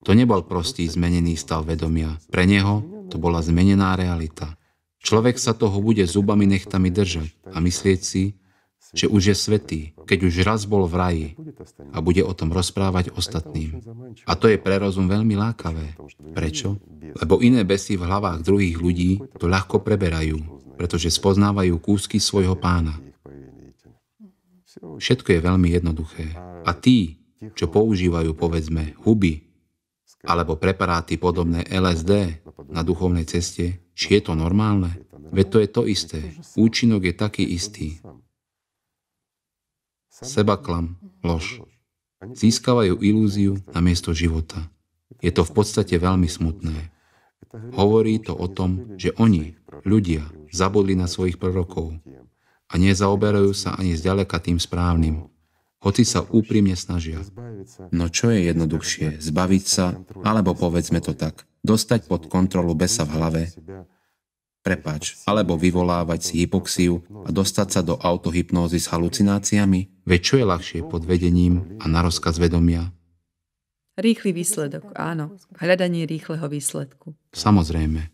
to nebol prostý zmenený stav vedomia. Pre neho to bola zmenená realita. Človek sa toho bude zubami nechtami držať a myslieť si, že už je svetý, keď už raz bol v raji a bude o tom rozprávať ostatným. A to je pre rozum veľmi lákavé. Prečo? Lebo iné besy v hlavách druhých ľudí to ľahko preberajú, pretože spoznávajú kúsky svojho pána. Všetko je veľmi jednoduché. A tí, čo používajú, povedzme, huby alebo preparáty podobné LSD na duchovnej ceste, či je to normálne? Veď to je to isté. Účinok je taký istý. Seba klam lož. Získavajú ilúziu na miesto života. Je to v podstate veľmi smutné. Hovorí to o tom, že oni, ľudia, zabudli na svojich prorokov a nezaoberajú sa ani zďaleka tým správnym, hoci sa úprimne snažia. No čo je jednoduchšie, zbaviť sa, alebo povedzme to tak, dostať pod kontrolu besa v hlave, prepač, alebo vyvolávať si hypoxiu a dostať sa do autohypnózy s halucináciami? Veď čo je ľahšie pod vedením a na rozkaz vedomia? Rýchly výsledok, áno. Hľadanie rýchleho výsledku. Samozrejme.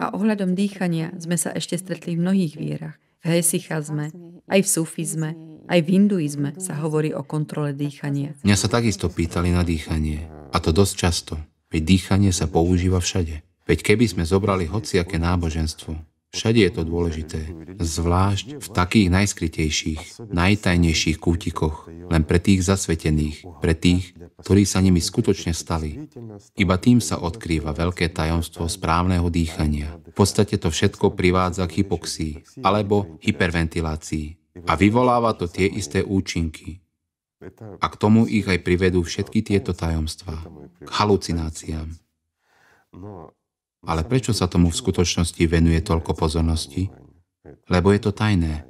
A ohľadom dýchania sme sa ešte stretli v mnohých vierach. V hesichazme, aj v sufizme, aj v hinduizme sa hovorí o kontrole dýchania. Mňa sa takisto pýtali na dýchanie. A to dosť často. Veď dýchanie sa používa všade. Veď keby sme zobrali hociaké náboženstvo, všade je to dôležité, zvlášť v takých najskritejších, najtajnejších kútikoch, len pre tých zasvetených, pre tých, ktorí sa nimi skutočne stali. Iba tým sa odkrýva veľké tajomstvo správneho dýchania. V podstate to všetko privádza k hypoxii alebo hyperventilácii a vyvoláva to tie isté účinky. A k tomu ich aj privedú všetky tieto tajomstvá k halucináciám. No, Ale prečo sa tomu v skutočnosti venuje toľko pozornosti? Lebo je to tajné.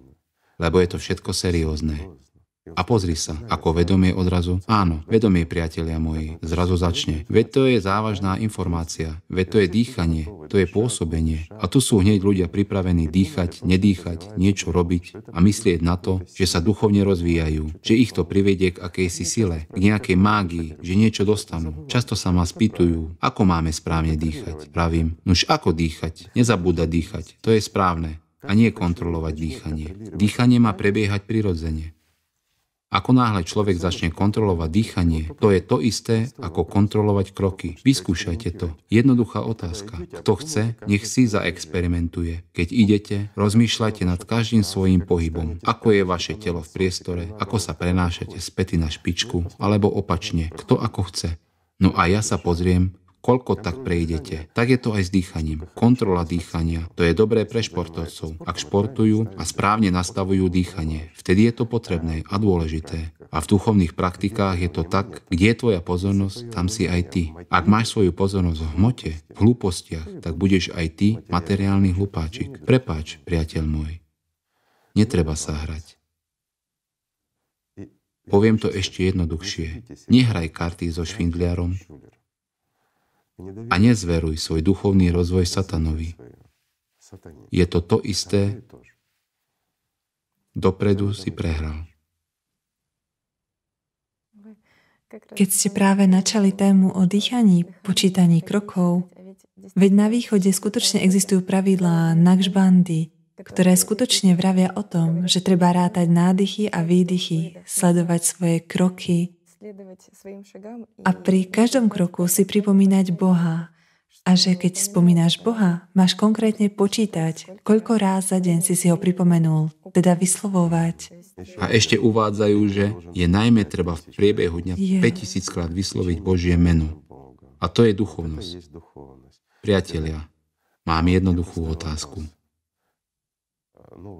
Lebo je to všetko seriózne. A pozri sa, ako vedomie odrazu. Áno, vedomie, priatelia moji, zrazu začne. Veď to je závažná informácia, veď to je dýchanie, to je pôsobenie. A tu sú hneď ľudia pripravení dýchať, nedýchať, niečo robiť a myslieť na to, že sa duchovne rozvíjajú, že ich to privedie k akejsi sile, k nejakej mágii, že niečo dostanú. Často sa ma spýtujú, ako máme správne dýchať. Pravím, nuž ako dýchať? Nezabúda dýchať, to je správne a nie kontrolovať dýchanie. Dýchanie má prebiehať prirodzene. Ako náhle človek začne kontrolovať dýchanie, to je to isté, ako kontrolovať kroky. Vyskúšajte to. Jednoduchá otázka. Kto chce, nech si zaexperimentuje. Keď idete, rozmýšľajte nad každým svojim pohybom. Ako je vaše telo v priestore, ako sa prenášate späty na špičku, alebo opačne, kto ako chce. No a ja sa pozriem, koľko tak prejdete. Tak je to aj s dýchaním. Kontrola dýchania. To je dobré pre športovcov. Ak športujú a správne nastavujú dýchanie, vtedy je to potrebné a dôležité. A v duchovných praktikách je to tak, kde je tvoja pozornosť, tam si aj ty. Ak máš svoju pozornosť v hmote, v hlúpostiach, tak budeš aj ty materiálny hlupáčik. Prepáč, priateľ môj. Netreba sa hrať. Poviem to ešte jednoduchšie. Nehraj karty so švindliarom a nezveruj svoj duchovný rozvoj satanovi. Je to to isté, dopredu si prehral. Keď ste práve načali tému o dýchaní, počítaní krokov, veď na východe skutočne existujú pravidlá nakžbandy, ktoré skutočne vravia o tom, že treba rátať nádychy a výdychy, sledovať svoje kroky, a pri každom kroku si pripomínať Boha. A že keď spomínaš Boha, máš konkrétne počítať, koľko ráz za deň si si ho pripomenul, teda vyslovovať. A ešte uvádzajú, že je najmä treba v priebehu dňa 5000 krát vysloviť Božie meno. A to je duchovnosť. Priatelia, mám jednoduchú otázku.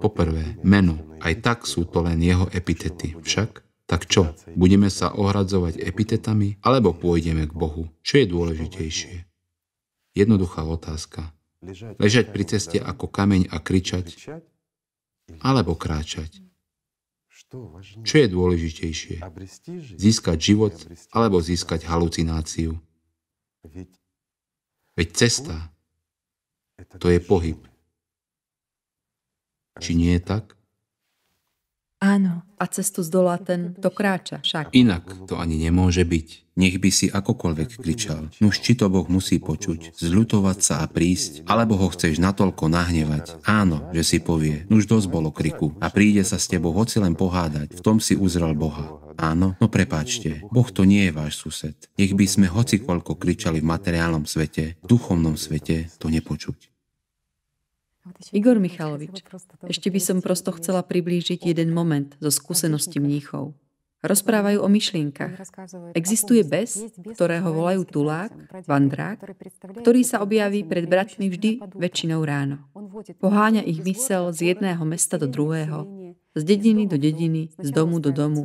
Poprvé, meno, aj tak sú to len jeho epitety, však? Tak čo, budeme sa ohradzovať epitetami, alebo pôjdeme k Bohu? Čo je dôležitejšie? Jednoduchá otázka. Ležať pri ceste ako kameň a kričať, alebo kráčať? Čo je dôležitejšie? Získať život alebo získať halucináciu? Veď cesta, to je pohyb. Či nie je tak? Áno. A cestu zdolá ten, to kráča však. Inak to ani nemôže byť. Nech by si akokoľvek kričal. Nuž či to Boh musí počuť, zľutovať sa a prísť, alebo ho chceš natoľko nahnevať. Áno, že si povie, nuž dosť bolo kriku a príde sa s tebou hoci len pohádať, v tom si uzrel Boha. Áno, no prepáčte, Boh to nie je váš sused. Nech by sme hocikoľko kričali v materiálnom svete, v duchovnom svete, to nepočuť. Igor Michalovič, ešte by som prosto chcela priblížiť jeden moment zo skúsenosti mníchov. Rozprávajú o myšlienkach. Existuje bez, ktorého volajú tulák, vandrák, ktorý sa objaví pred bratmi vždy väčšinou ráno. Poháňa ich mysel z jedného mesta do druhého, z dediny do dediny, z domu do domu.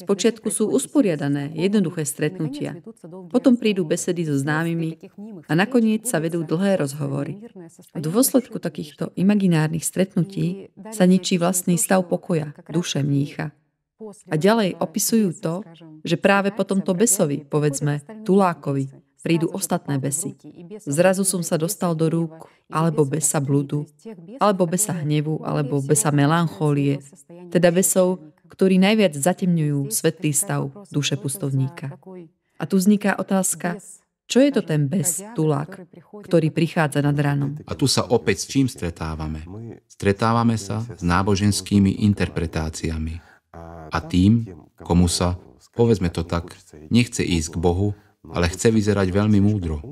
Spočiatku sú usporiadané, jednoduché stretnutia. Potom prídu besedy so známymi a nakoniec sa vedú dlhé rozhovory. V dôsledku takýchto imaginárnych stretnutí sa ničí vlastný stav pokoja, duše mnícha. A ďalej opisujú to, že práve po tomto besovi, povedzme, Tulákovi, prídu ostatné besy. Zrazu som sa dostal do rúk alebo besa blúdu, alebo besa hnevu, alebo besa melancholie, teda besov, ktorí najviac zatemňujú svetlý stav duše pustovníka. A tu vzniká otázka, čo je to ten bez, tulák, ktorý prichádza nad ranom? A tu sa opäť s čím stretávame? Stretávame sa s náboženskými interpretáciami a tým, komu sa, povedzme to tak, nechce ísť k Bohu, ale chce vyzerať veľmi múdro.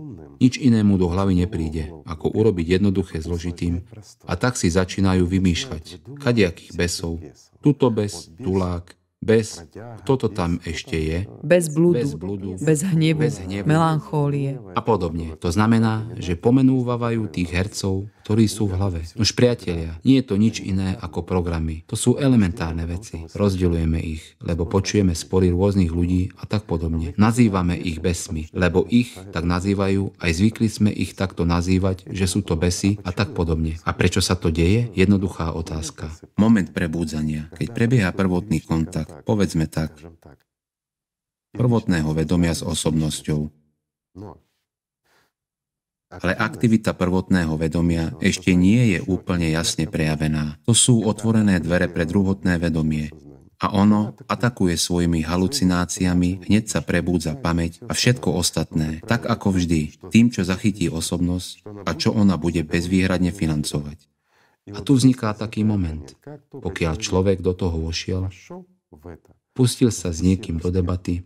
Nič inému do hlavy nepríde, ako urobiť jednoduché zložitým a tak si začínajú vymýšľať kadiakých besov, tuto bes, tulák, bez, kto to tam ešte je, bez blúdu, bez, blúdu, bez, hnevu, bez hnevu, melanchólie a podobne. To znamená, že pomenúvajú tých hercov, ktorí sú v hlave. Už priatelia, nie je to nič iné ako programy. To sú elementárne veci. Rozdeľujeme ich, lebo počujeme spory rôznych ľudí a tak podobne. Nazývame ich besmi, lebo ich tak nazývajú, aj zvykli sme ich takto nazývať, že sú to besy a tak podobne. A prečo sa to deje? Jednoduchá otázka. Moment prebúdzania, keď prebieha prvotný kontakt, povedzme tak, prvotného vedomia s osobnosťou, ale aktivita prvotného vedomia ešte nie je úplne jasne prejavená. To sú otvorené dvere pre druhotné vedomie, a ono atakuje svojimi halucináciami, hneď sa prebúdza pamäť a všetko ostatné, tak ako vždy, tým, čo zachytí osobnosť a čo ona bude bezvýhradne financovať. A tu vzniká taký moment, pokiaľ človek do toho vošiel, pustil sa s niekým do debaty,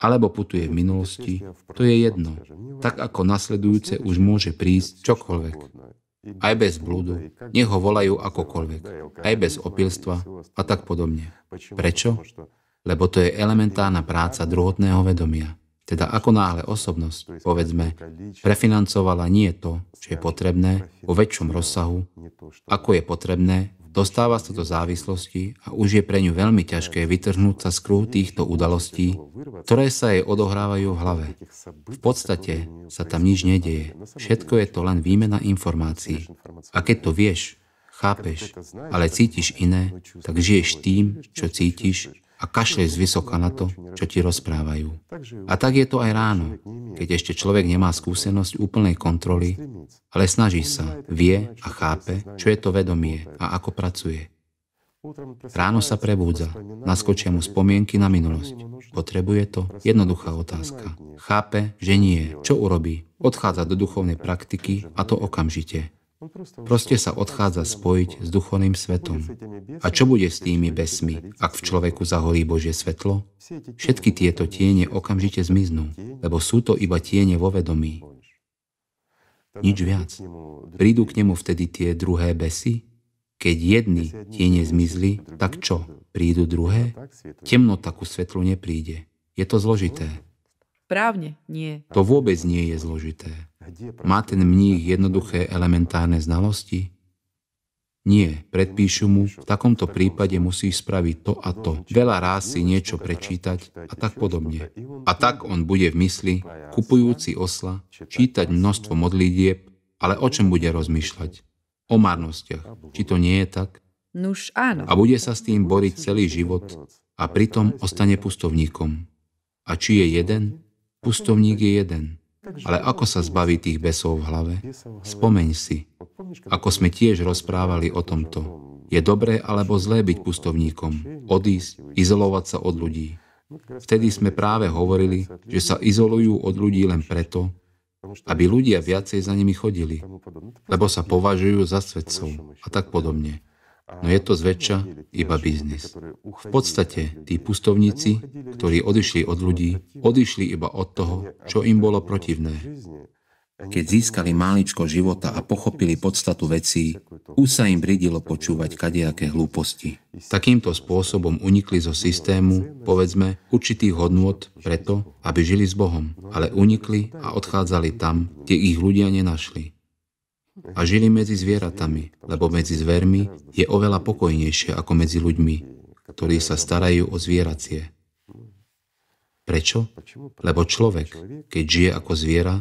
alebo putuje v minulosti, to je jedno. Tak ako nasledujúce už môže prísť čokoľvek. Aj bez blúdu, nech ho volajú akokoľvek, aj bez opilstva a tak podobne. Prečo? Lebo to je elementárna práca druhotného vedomia. Teda ako náhle osobnosť, povedzme, prefinancovala nie to, čo je potrebné vo väčšom rozsahu, ako je potrebné Dostáva sa do závislosti a už je pre ňu veľmi ťažké vytrhnúť sa z krú týchto udalostí, ktoré sa jej odohrávajú v hlave. V podstate sa tam nič nedieje. Všetko je to len výmena informácií. A keď to vieš, chápeš, ale cítiš iné, tak žiješ tým, čo cítiš a z zvysoka na to, čo ti rozprávajú. A tak je to aj ráno, keď ešte človek nemá skúsenosť úplnej kontroly, ale snaží sa, vie a chápe, čo je to vedomie a ako pracuje. Ráno sa prebúdza, naskočia mu spomienky na minulosť. Potrebuje to? Jednoduchá otázka. Chápe, že nie. Čo urobí? Odchádza do duchovnej praktiky a to okamžite. Proste sa odchádza spojiť s duchovným svetom. A čo bude s tými besmi, ak v človeku zahorí Božie svetlo? Všetky tieto tiene okamžite zmiznú, lebo sú to iba tiene vo vedomí. Nič viac. Prídu k nemu vtedy tie druhé besy? Keď jedny tiene zmizli, tak čo? Prídu druhé? Temnota ku svetlu nepríde. Je to zložité. Právne nie. To vôbec nie je zložité. Má ten mních jednoduché elementárne znalosti? Nie, predpíšu mu, v takomto prípade musíš spraviť to a to. Veľa ráz si niečo prečítať a tak podobne. A tak on bude v mysli, kupujúci osla, čítať množstvo modlitieb, ale o čom bude rozmýšľať? O marnostiach. Či to nie je tak? Nuž áno. A bude sa s tým boriť celý život a pritom ostane pustovníkom. A či je jeden? Pustovník je jeden. Ale ako sa zbaví tých besov v hlave? Spomeň si, ako sme tiež rozprávali o tomto. Je dobré alebo zlé byť pustovníkom, odísť, izolovať sa od ľudí. Vtedy sme práve hovorili, že sa izolujú od ľudí len preto, aby ľudia viacej za nimi chodili, lebo sa považujú za svetcov a tak podobne no je to zväčša iba biznis. V podstate tí pustovníci, ktorí odišli od ľudí, odišli iba od toho, čo im bolo protivné. Keď získali máličko života a pochopili podstatu vecí, už sa im bridilo počúvať kadejaké hlúposti. Takýmto spôsobom unikli zo systému, povedzme, určitých hodnôt preto, aby žili s Bohom, ale unikli a odchádzali tam, kde ich ľudia nenašli a žili medzi zvieratami, lebo medzi zvermi je oveľa pokojnejšie ako medzi ľuďmi, ktorí sa starajú o zvieracie. Prečo? Lebo človek, keď žije ako zviera,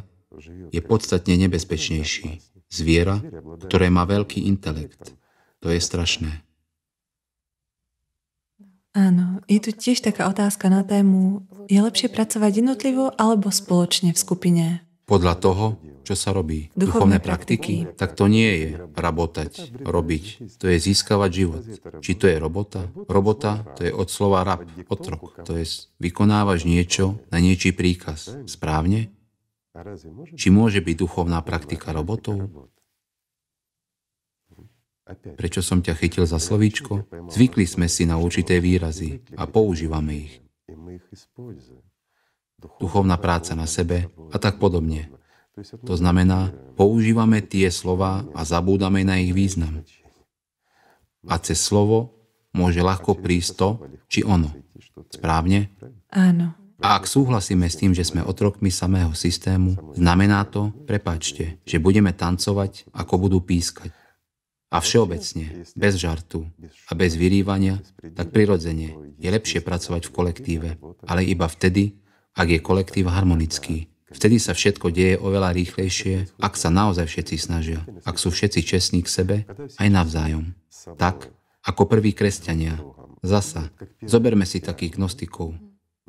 je podstatne nebezpečnejší. Zviera, ktoré má veľký intelekt. To je strašné. Áno, je tu tiež taká otázka na tému, je lepšie pracovať jednotlivo alebo spoločne v skupine? Podľa toho, čo sa robí? Duchovné, Duchovné praktiky? praktiky? Tak to nie je rabotať, robiť. To je získavať život. Či to je robota? Robota to je od slova rab, otrok. To je vykonávaš niečo na niečí príkaz. Správne? Či môže byť duchovná praktika robotou? Prečo som ťa chytil za slovíčko? Zvykli sme si na určité výrazy a používame ich. Duchovná práca na sebe a tak podobne. To znamená, používame tie slova a zabúdame na ich význam. A cez slovo môže ľahko prísť to, či ono. Správne? Áno. A ak súhlasíme s tým, že sme otrokmi samého systému, znamená to, prepačte, že budeme tancovať, ako budú pískať. A všeobecne, bez žartu a bez vyrývania, tak prirodzene je lepšie pracovať v kolektíve, ale iba vtedy, ak je kolektív harmonický, Vtedy sa všetko deje oveľa rýchlejšie, ak sa naozaj všetci snažia, ak sú všetci čestní k sebe, aj navzájom. Tak, ako prví kresťania. Zasa, zoberme si takých gnostikov.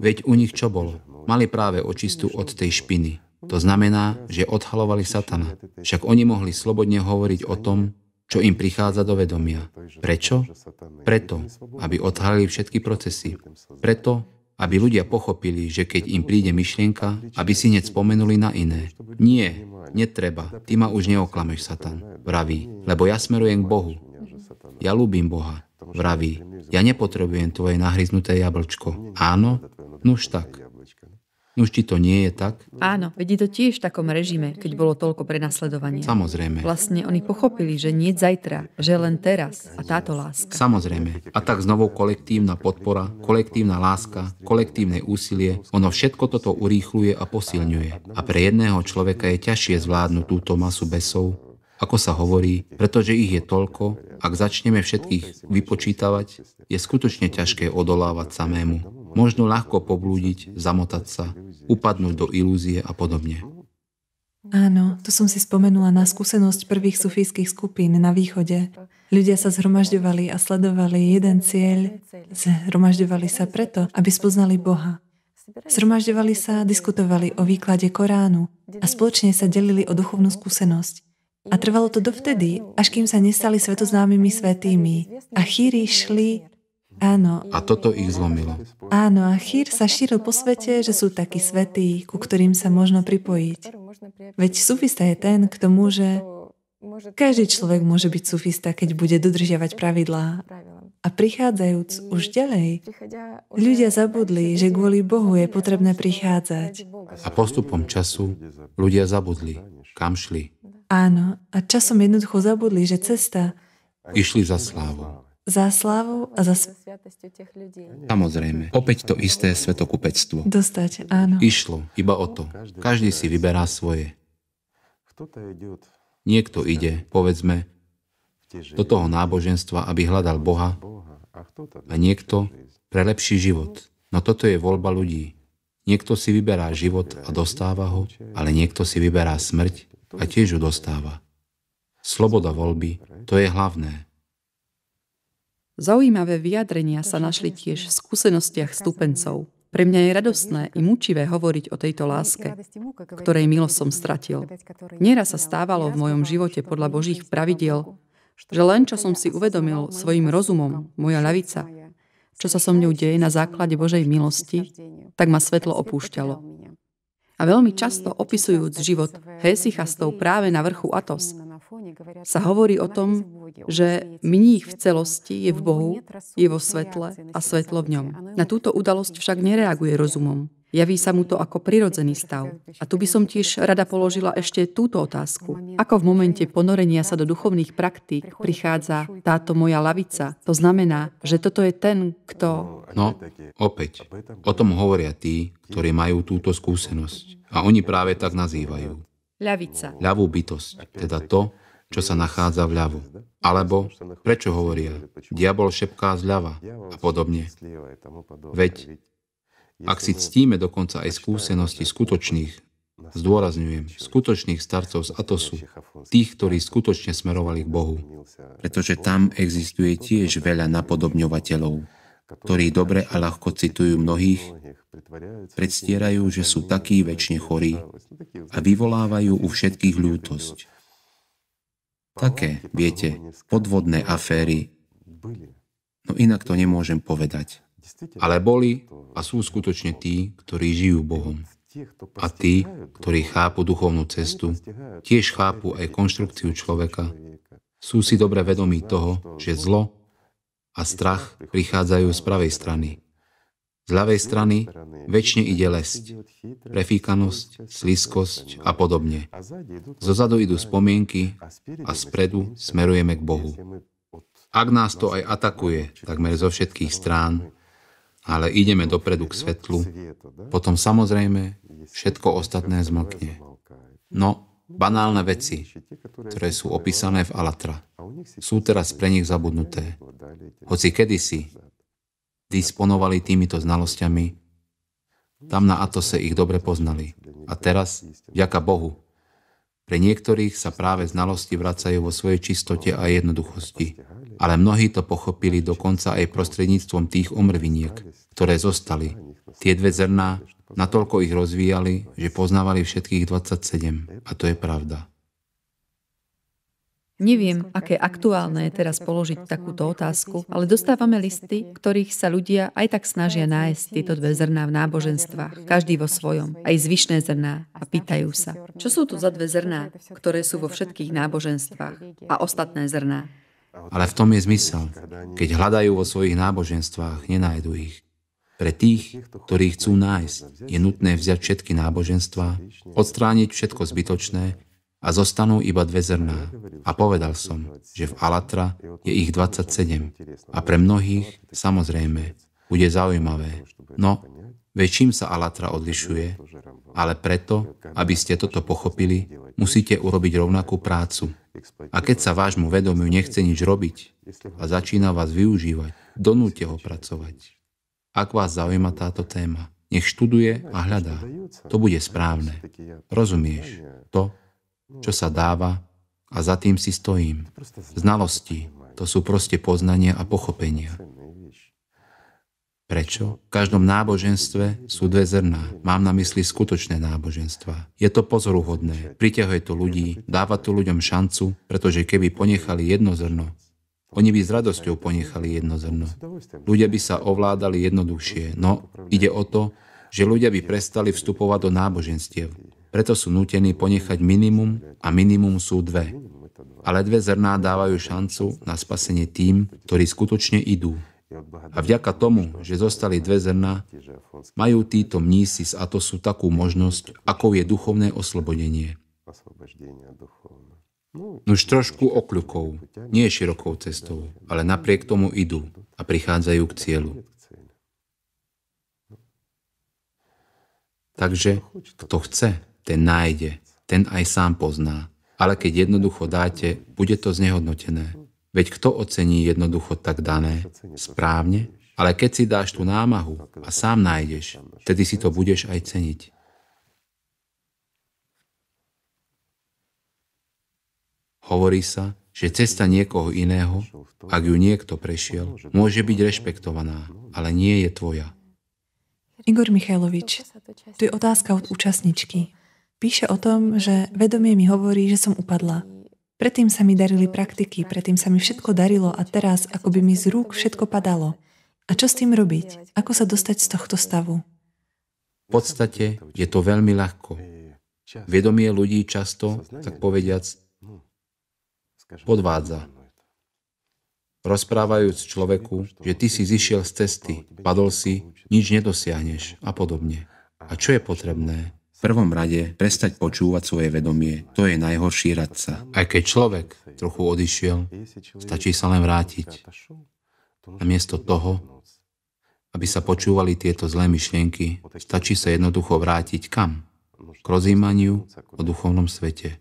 Veď u nich čo bolo? Mali práve očistu od tej špiny. To znamená, že odhalovali satana. Však oni mohli slobodne hovoriť o tom, čo im prichádza do vedomia. Prečo? Preto, aby odhalili všetky procesy. Preto, aby ľudia pochopili, že keď im príde myšlienka, aby si hneď spomenuli na iné. Nie, netreba, ty ma už neoklameš, Satan, vraví, lebo ja smerujem k Bohu. Ja ľúbim Boha, vraví, ja nepotrebujem tvoje nahryznuté jablčko. Áno? Nuž tak. Už či to nie je tak? Áno, vedí to tiež v takom režime, keď bolo toľko prenasledovania. Samozrejme. Vlastne oni pochopili, že nie zajtra, že len teraz a táto láska. Samozrejme. A tak znovu kolektívna podpora, kolektívna láska, kolektívne úsilie, ono všetko toto urýchluje a posilňuje. A pre jedného človeka je ťažšie zvládnuť túto masu besov, ako sa hovorí, pretože ich je toľko, ak začneme všetkých vypočítavať, je skutočne ťažké odolávať samému. Možno ľahko poblúdiť, zamotať sa, upadnúť do ilúzie a podobne. Áno, tu som si spomenula na skúsenosť prvých sufijských skupín na východe. Ľudia sa zhromažďovali a sledovali jeden cieľ. Zhromažďovali sa preto, aby spoznali Boha. Zhromažďovali sa, diskutovali o výklade Koránu a spoločne sa delili o duchovnú skúsenosť. A trvalo to dovtedy, až kým sa nestali svetoznámymi svetými a chýri šli Áno. A toto ich zlomilo. Áno, a chýr sa šíril po svete, že sú takí svetí, ku ktorým sa možno pripojiť. Veď sufista je ten, kto môže... Každý človek môže byť sufista, keď bude dodržiavať pravidlá. A prichádzajúc už ďalej, ľudia zabudli, že kvôli Bohu je potrebné prichádzať. A postupom času ľudia zabudli, kam šli. Áno, a časom jednoducho zabudli, že cesta... Išli za slávou za slávu a za... Samozrejme, opäť to isté svetokupectvo. Dostať, áno. Išlo iba o to. Každý si vyberá svoje. Niekto ide, povedzme, do toho náboženstva, aby hľadal Boha a niekto pre lepší život. No toto je voľba ľudí. Niekto si vyberá život a dostáva ho, ale niekto si vyberá smrť a tiež ju dostáva. Sloboda voľby, to je hlavné. Zaujímavé vyjadrenia sa našli teda tiež v skúsenostiach stupencov. Pre mňa je radostné i mučivé hovoriť o tejto láske, ktorej milosť som stratil. Nieraz sa stávalo v mojom živote podľa Božích pravidiel, že len čo som si uvedomil svojim rozumom, moja ľavica, čo sa so mňou deje na základe Božej milosti, tak ma svetlo opúšťalo. A veľmi často opisujúc život Hésichastov práve na vrchu Atos, sa hovorí o tom, že mních v celosti je v Bohu, je vo svetle a svetlo v ňom. Na túto udalosť však nereaguje rozumom. Javí sa mu to ako prirodzený stav. A tu by som tiež rada položila ešte túto otázku. Ako v momente ponorenia sa do duchovných praktík prichádza táto moja lavica? To znamená, že toto je ten, kto... No, opäť, o tom hovoria tí, ktorí majú túto skúsenosť. A oni práve tak nazývajú. Ľavica. Ľavú bytosť, teda to, čo sa nachádza vľavo. Alebo prečo hovoria, diabol šepká zľava a podobne. Veď ak si ctíme dokonca aj skúsenosti skutočných, Zdôrazňujem, skutočných starcov z Atosu, tých, ktorí skutočne smerovali k Bohu. Pretože tam existuje tiež veľa napodobňovateľov, ktorí dobre a ľahko citujú mnohých, predstierajú, že sú takí väčšine chorí a vyvolávajú u všetkých ľútosť. Také, viete, podvodné aféry, no inak to nemôžem povedať. Ale boli a sú skutočne tí, ktorí žijú Bohom. A tí, ktorí chápu duchovnú cestu, tiež chápu aj konštrukciu človeka. Sú si dobre vedomí toho, že zlo a strach prichádzajú z pravej strany. Z ľavej strany väčšine ide lesť, prefíkanosť, sliskosť a podobne. Zozadu idú spomienky a spredu smerujeme k Bohu. Ak nás to aj atakuje, takmer zo všetkých strán, ale ideme dopredu k svetlu, potom samozrejme všetko ostatné zmlkne. No, banálne veci, ktoré sú opísané v Alatra, sú teraz pre nich zabudnuté. Hoci kedysi disponovali týmito znalosťami. Tam na Atose ich dobre poznali. A teraz, vďaka Bohu, pre niektorých sa práve znalosti vracajú vo svojej čistote a jednoduchosti. Ale mnohí to pochopili dokonca aj prostredníctvom tých omrviniek, ktoré zostali. Tie dve zrná natoľko ich rozvíjali, že poznávali všetkých 27. A to je pravda. Neviem, aké aktuálne je teraz položiť takúto otázku, ale dostávame listy, ktorých sa ľudia aj tak snažia nájsť tieto dve zrná v náboženstvách, každý vo svojom, aj zvyšné zrná a pýtajú sa, čo sú to za dve zrná, ktoré sú vo všetkých náboženstvách a ostatné zrná. Ale v tom je zmysel. Keď hľadajú vo svojich náboženstvách, nenájdu ich. Pre tých, ktorí chcú nájsť, je nutné vziať všetky náboženstva, odstrániť všetko zbytočné a zostanú iba dve zrná. A povedal som, že v Alatra je ich 27 a pre mnohých, samozrejme, bude zaujímavé. No, veď čím sa Alatra odlišuje, ale preto, aby ste toto pochopili, musíte urobiť rovnakú prácu. A keď sa vášmu vedomiu nechce nič robiť a začína vás využívať, donúte ho pracovať. Ak vás zaujíma táto téma, nech študuje a hľadá. To bude správne. Rozumieš? To čo sa dáva a za tým si stojím. Znalosti, to sú proste poznania a pochopenia. Prečo? V každom náboženstve sú dve zrná. Mám na mysli skutočné náboženstva. Je to pozoruhodné, priťahuje to ľudí, dáva to ľuďom šancu, pretože keby ponechali jedno zrno, oni by s radosťou ponechali jedno zrno. Ľudia by sa ovládali jednoduchšie, no ide o to, že ľudia by prestali vstupovať do náboženstiev, preto sú nutení ponechať minimum a minimum sú dve. Ale dve zrná dávajú šancu na spasenie tým, ktorí skutočne idú. A vďaka tomu, že zostali dve zrná, majú títo mnísi z Atosu takú možnosť, akou je duchovné oslobodenie. Nuž trošku okľukov, nie širokou cestou, ale napriek tomu idú a prichádzajú k cieľu. Takže, kto chce, ten nájde, ten aj sám pozná. Ale keď jednoducho dáte, bude to znehodnotené. Veď kto ocení jednoducho tak dané? Správne? Ale keď si dáš tú námahu a sám nájdeš, tedy si to budeš aj ceniť. Hovorí sa, že cesta niekoho iného, ak ju niekto prešiel, môže byť rešpektovaná, ale nie je tvoja. Igor Michajlovič, tu je otázka od účastničky. Píše o tom, že vedomie mi hovorí, že som upadla. Predtým sa mi darili praktiky, predtým sa mi všetko darilo a teraz ako by mi z rúk všetko padalo. A čo s tým robiť? Ako sa dostať z tohto stavu? V podstate je to veľmi ľahko. Vedomie ľudí často, tak povediac, podvádza. Rozprávajúc človeku, že ty si zišiel z cesty, padol si, nič nedosiahneš a podobne. A čo je potrebné? prvom rade prestať počúvať svoje vedomie. To je najhorší radca. Aj keď človek trochu odišiel, stačí sa len vrátiť. A miesto toho, aby sa počúvali tieto zlé myšlienky, stačí sa jednoducho vrátiť kam? K rozímaniu o duchovnom svete.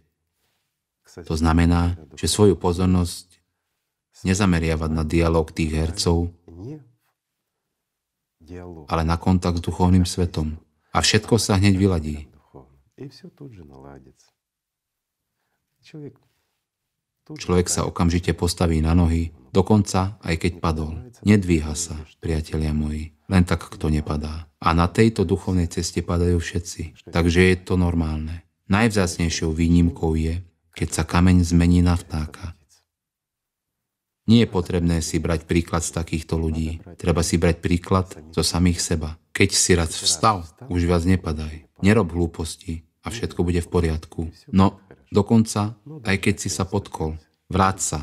To znamená, že svoju pozornosť nezameriavať na dialog tých hercov, ale na kontakt s duchovným svetom. A všetko sa hneď vyladí. И все тут же наладится. Человек Človek sa okamžite postaví na nohy, dokonca aj keď padol. Nedvíha sa, priatelia moji, len tak kto nepadá. A na tejto duchovnej ceste padajú všetci, takže je to normálne. Najvzácnejšou výnimkou je, keď sa kameň zmení na vtáka. Nie je potrebné si brať príklad z takýchto ľudí. Treba si brať príklad zo samých seba. Keď si raz vstal, už viac nepadaj. Nerob hlúposti, a všetko bude v poriadku. No, dokonca, aj keď si sa potkol, vráť sa,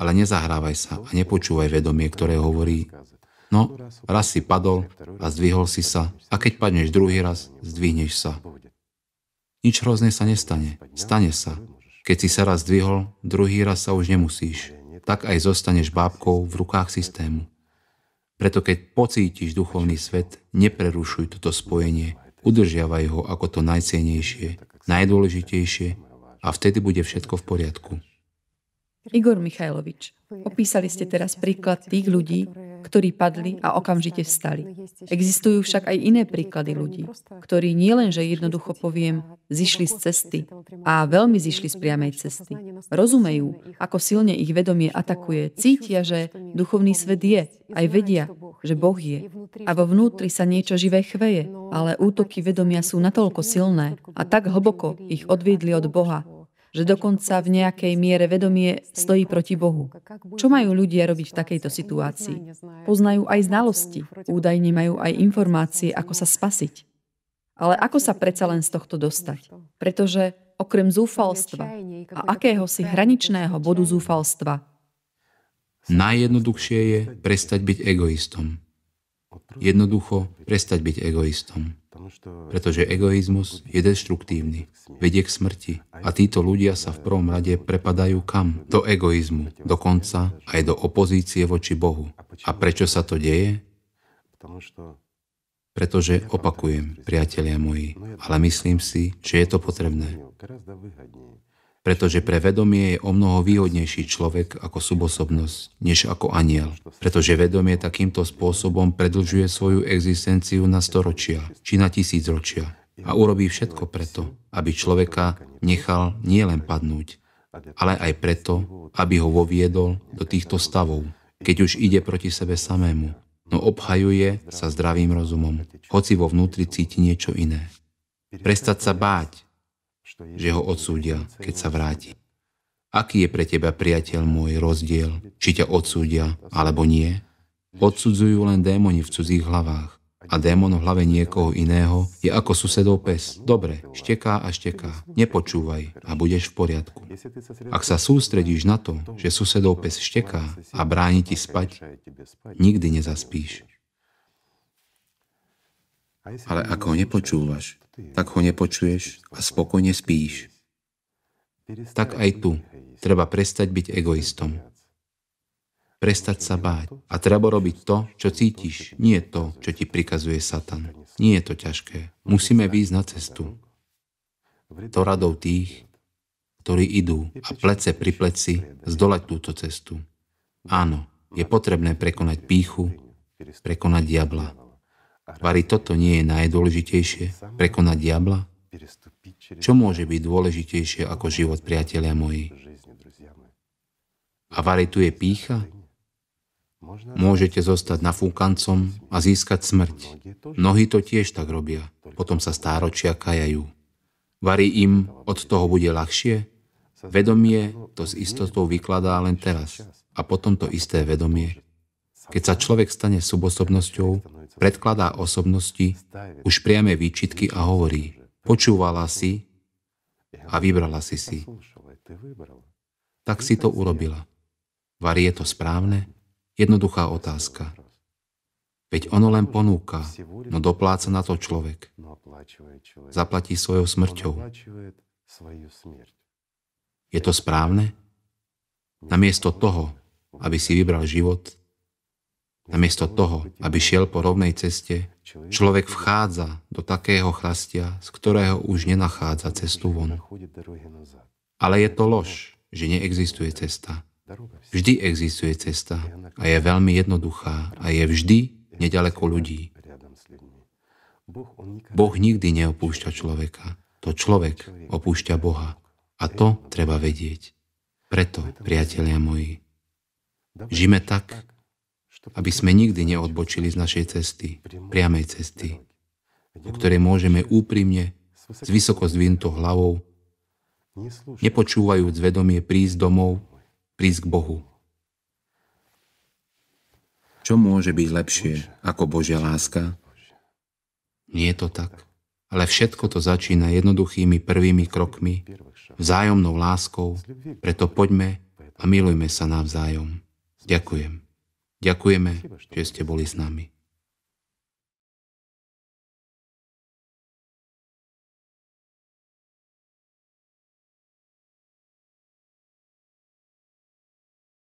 ale nezahrávaj sa a nepočúvaj vedomie, ktoré hovorí. No, raz si padol a zdvihol si sa a keď padneš druhý raz, zdvihneš sa. Nič hrozné sa nestane. Stane sa. Keď si sa raz zdvihol, druhý raz sa už nemusíš. Tak aj zostaneš bábkou v rukách systému. Preto keď pocítiš duchovný svet, neprerušuj toto spojenie Udržiavaj ho ako to najcenejšie, najdôležitejšie a vtedy bude všetko v poriadku. Igor Michajlovič, opísali ste teraz príklad tých ľudí, ktorí padli a okamžite vstali. Existujú však aj iné príklady ľudí, ktorí nielenže jednoducho poviem, zišli z cesty a veľmi zišli z priamej cesty. Rozumejú, ako silne ich vedomie atakuje, cítia, že duchovný svet je, aj vedia, že Boh je a vo vnútri sa niečo živé chveje, ale útoky vedomia sú natoľko silné a tak hlboko ich odviedli od Boha, že dokonca v nejakej miere vedomie stojí proti Bohu. Čo majú ľudia robiť v takejto situácii? Poznajú aj znalosti, údajne majú aj informácie, ako sa spasiť. Ale ako sa predsa len z tohto dostať? Pretože okrem zúfalstva a akéhosi hraničného bodu zúfalstva Najjednoduchšie je prestať byť egoistom. Jednoducho prestať byť egoistom. Pretože egoizmus je deštruktívny, vedie k smrti a títo ľudia sa v prvom rade prepadajú kam? Do egoizmu, dokonca aj do opozície voči Bohu. A prečo sa to deje? Pretože opakujem, priatelia moji, no ale myslím si, že je to potrebné pretože pre vedomie je o mnoho výhodnejší človek ako subosobnosť, než ako aniel, pretože vedomie takýmto spôsobom predlžuje svoju existenciu na storočia či na tisícročia a urobí všetko preto, aby človeka nechal nielen padnúť, ale aj preto, aby ho voviedol do týchto stavov, keď už ide proti sebe samému, no obhajuje sa zdravým rozumom, hoci vo vnútri cíti niečo iné. Prestať sa báť, že ho odsúdia, keď sa vráti. Aký je pre teba, priateľ môj, rozdiel, či ťa odsúdia alebo nie? Odsudzujú len démoni v cudzích hlavách a démon v hlave niekoho iného je ako susedov pes. Dobre, šteká a šteká, nepočúvaj a budeš v poriadku. Ak sa sústredíš na to, že susedov pes šteká a bráni ti spať, nikdy nezaspíš. Ale ak ho nepočúvaš, tak ho nepočuješ a spokojne spíš. Tak aj tu treba prestať byť egoistom. Prestať sa báť a treba robiť to, čo cítiš, nie to, čo ti prikazuje Satan. Nie je to ťažké. Musíme výjsť na cestu. To radou tých, ktorí idú a plece pri pleci zdolať túto cestu. Áno, je potrebné prekonať píchu, prekonať diabla. Vary toto nie je najdôležitejšie, prekonať diabla? Čo môže byť dôležitejšie ako život, priatelia moji? A vary tu je pícha? Môžete zostať nafúkancom a získať smrť. Mnohí to tiež tak robia, potom sa stáročia kajajú. Varí im od toho bude ľahšie? Vedomie to s istotou vykladá len teraz a potom to isté vedomie. Keď sa človek stane subosobnosťou, predkladá osobnosti už priame výčitky a hovorí, počúvala si a vybrala si si. Tak si to urobila. Var je to správne? Jednoduchá otázka. Veď ono len ponúka, no dopláca na to človek. Zaplatí svojou smrťou. Je to správne? Namiesto toho, aby si vybral život, Namiesto toho, aby šiel po rovnej ceste, človek vchádza do takého chrastia, z ktorého už nenachádza cestu von. Ale je to lož, že neexistuje cesta. Vždy existuje cesta a je veľmi jednoduchá a je vždy nedaleko ľudí. Boh nikdy neopúšťa človeka. To človek opúšťa Boha. A to treba vedieť. Preto, priatelia moji, žime tak, aby sme nikdy neodbočili z našej cesty, priamej cesty, o ktorej môžeme úprimne, s vysoko zdvintou hlavou, nepočúvajúc vedomie prísť domov, prísť k Bohu. Čo môže byť lepšie ako Božia láska? Nie je to tak. Ale všetko to začína jednoduchými prvými krokmi, vzájomnou láskou, preto poďme a milujme sa navzájom. Ďakujem. Ďakujeme, že ste boli s nami.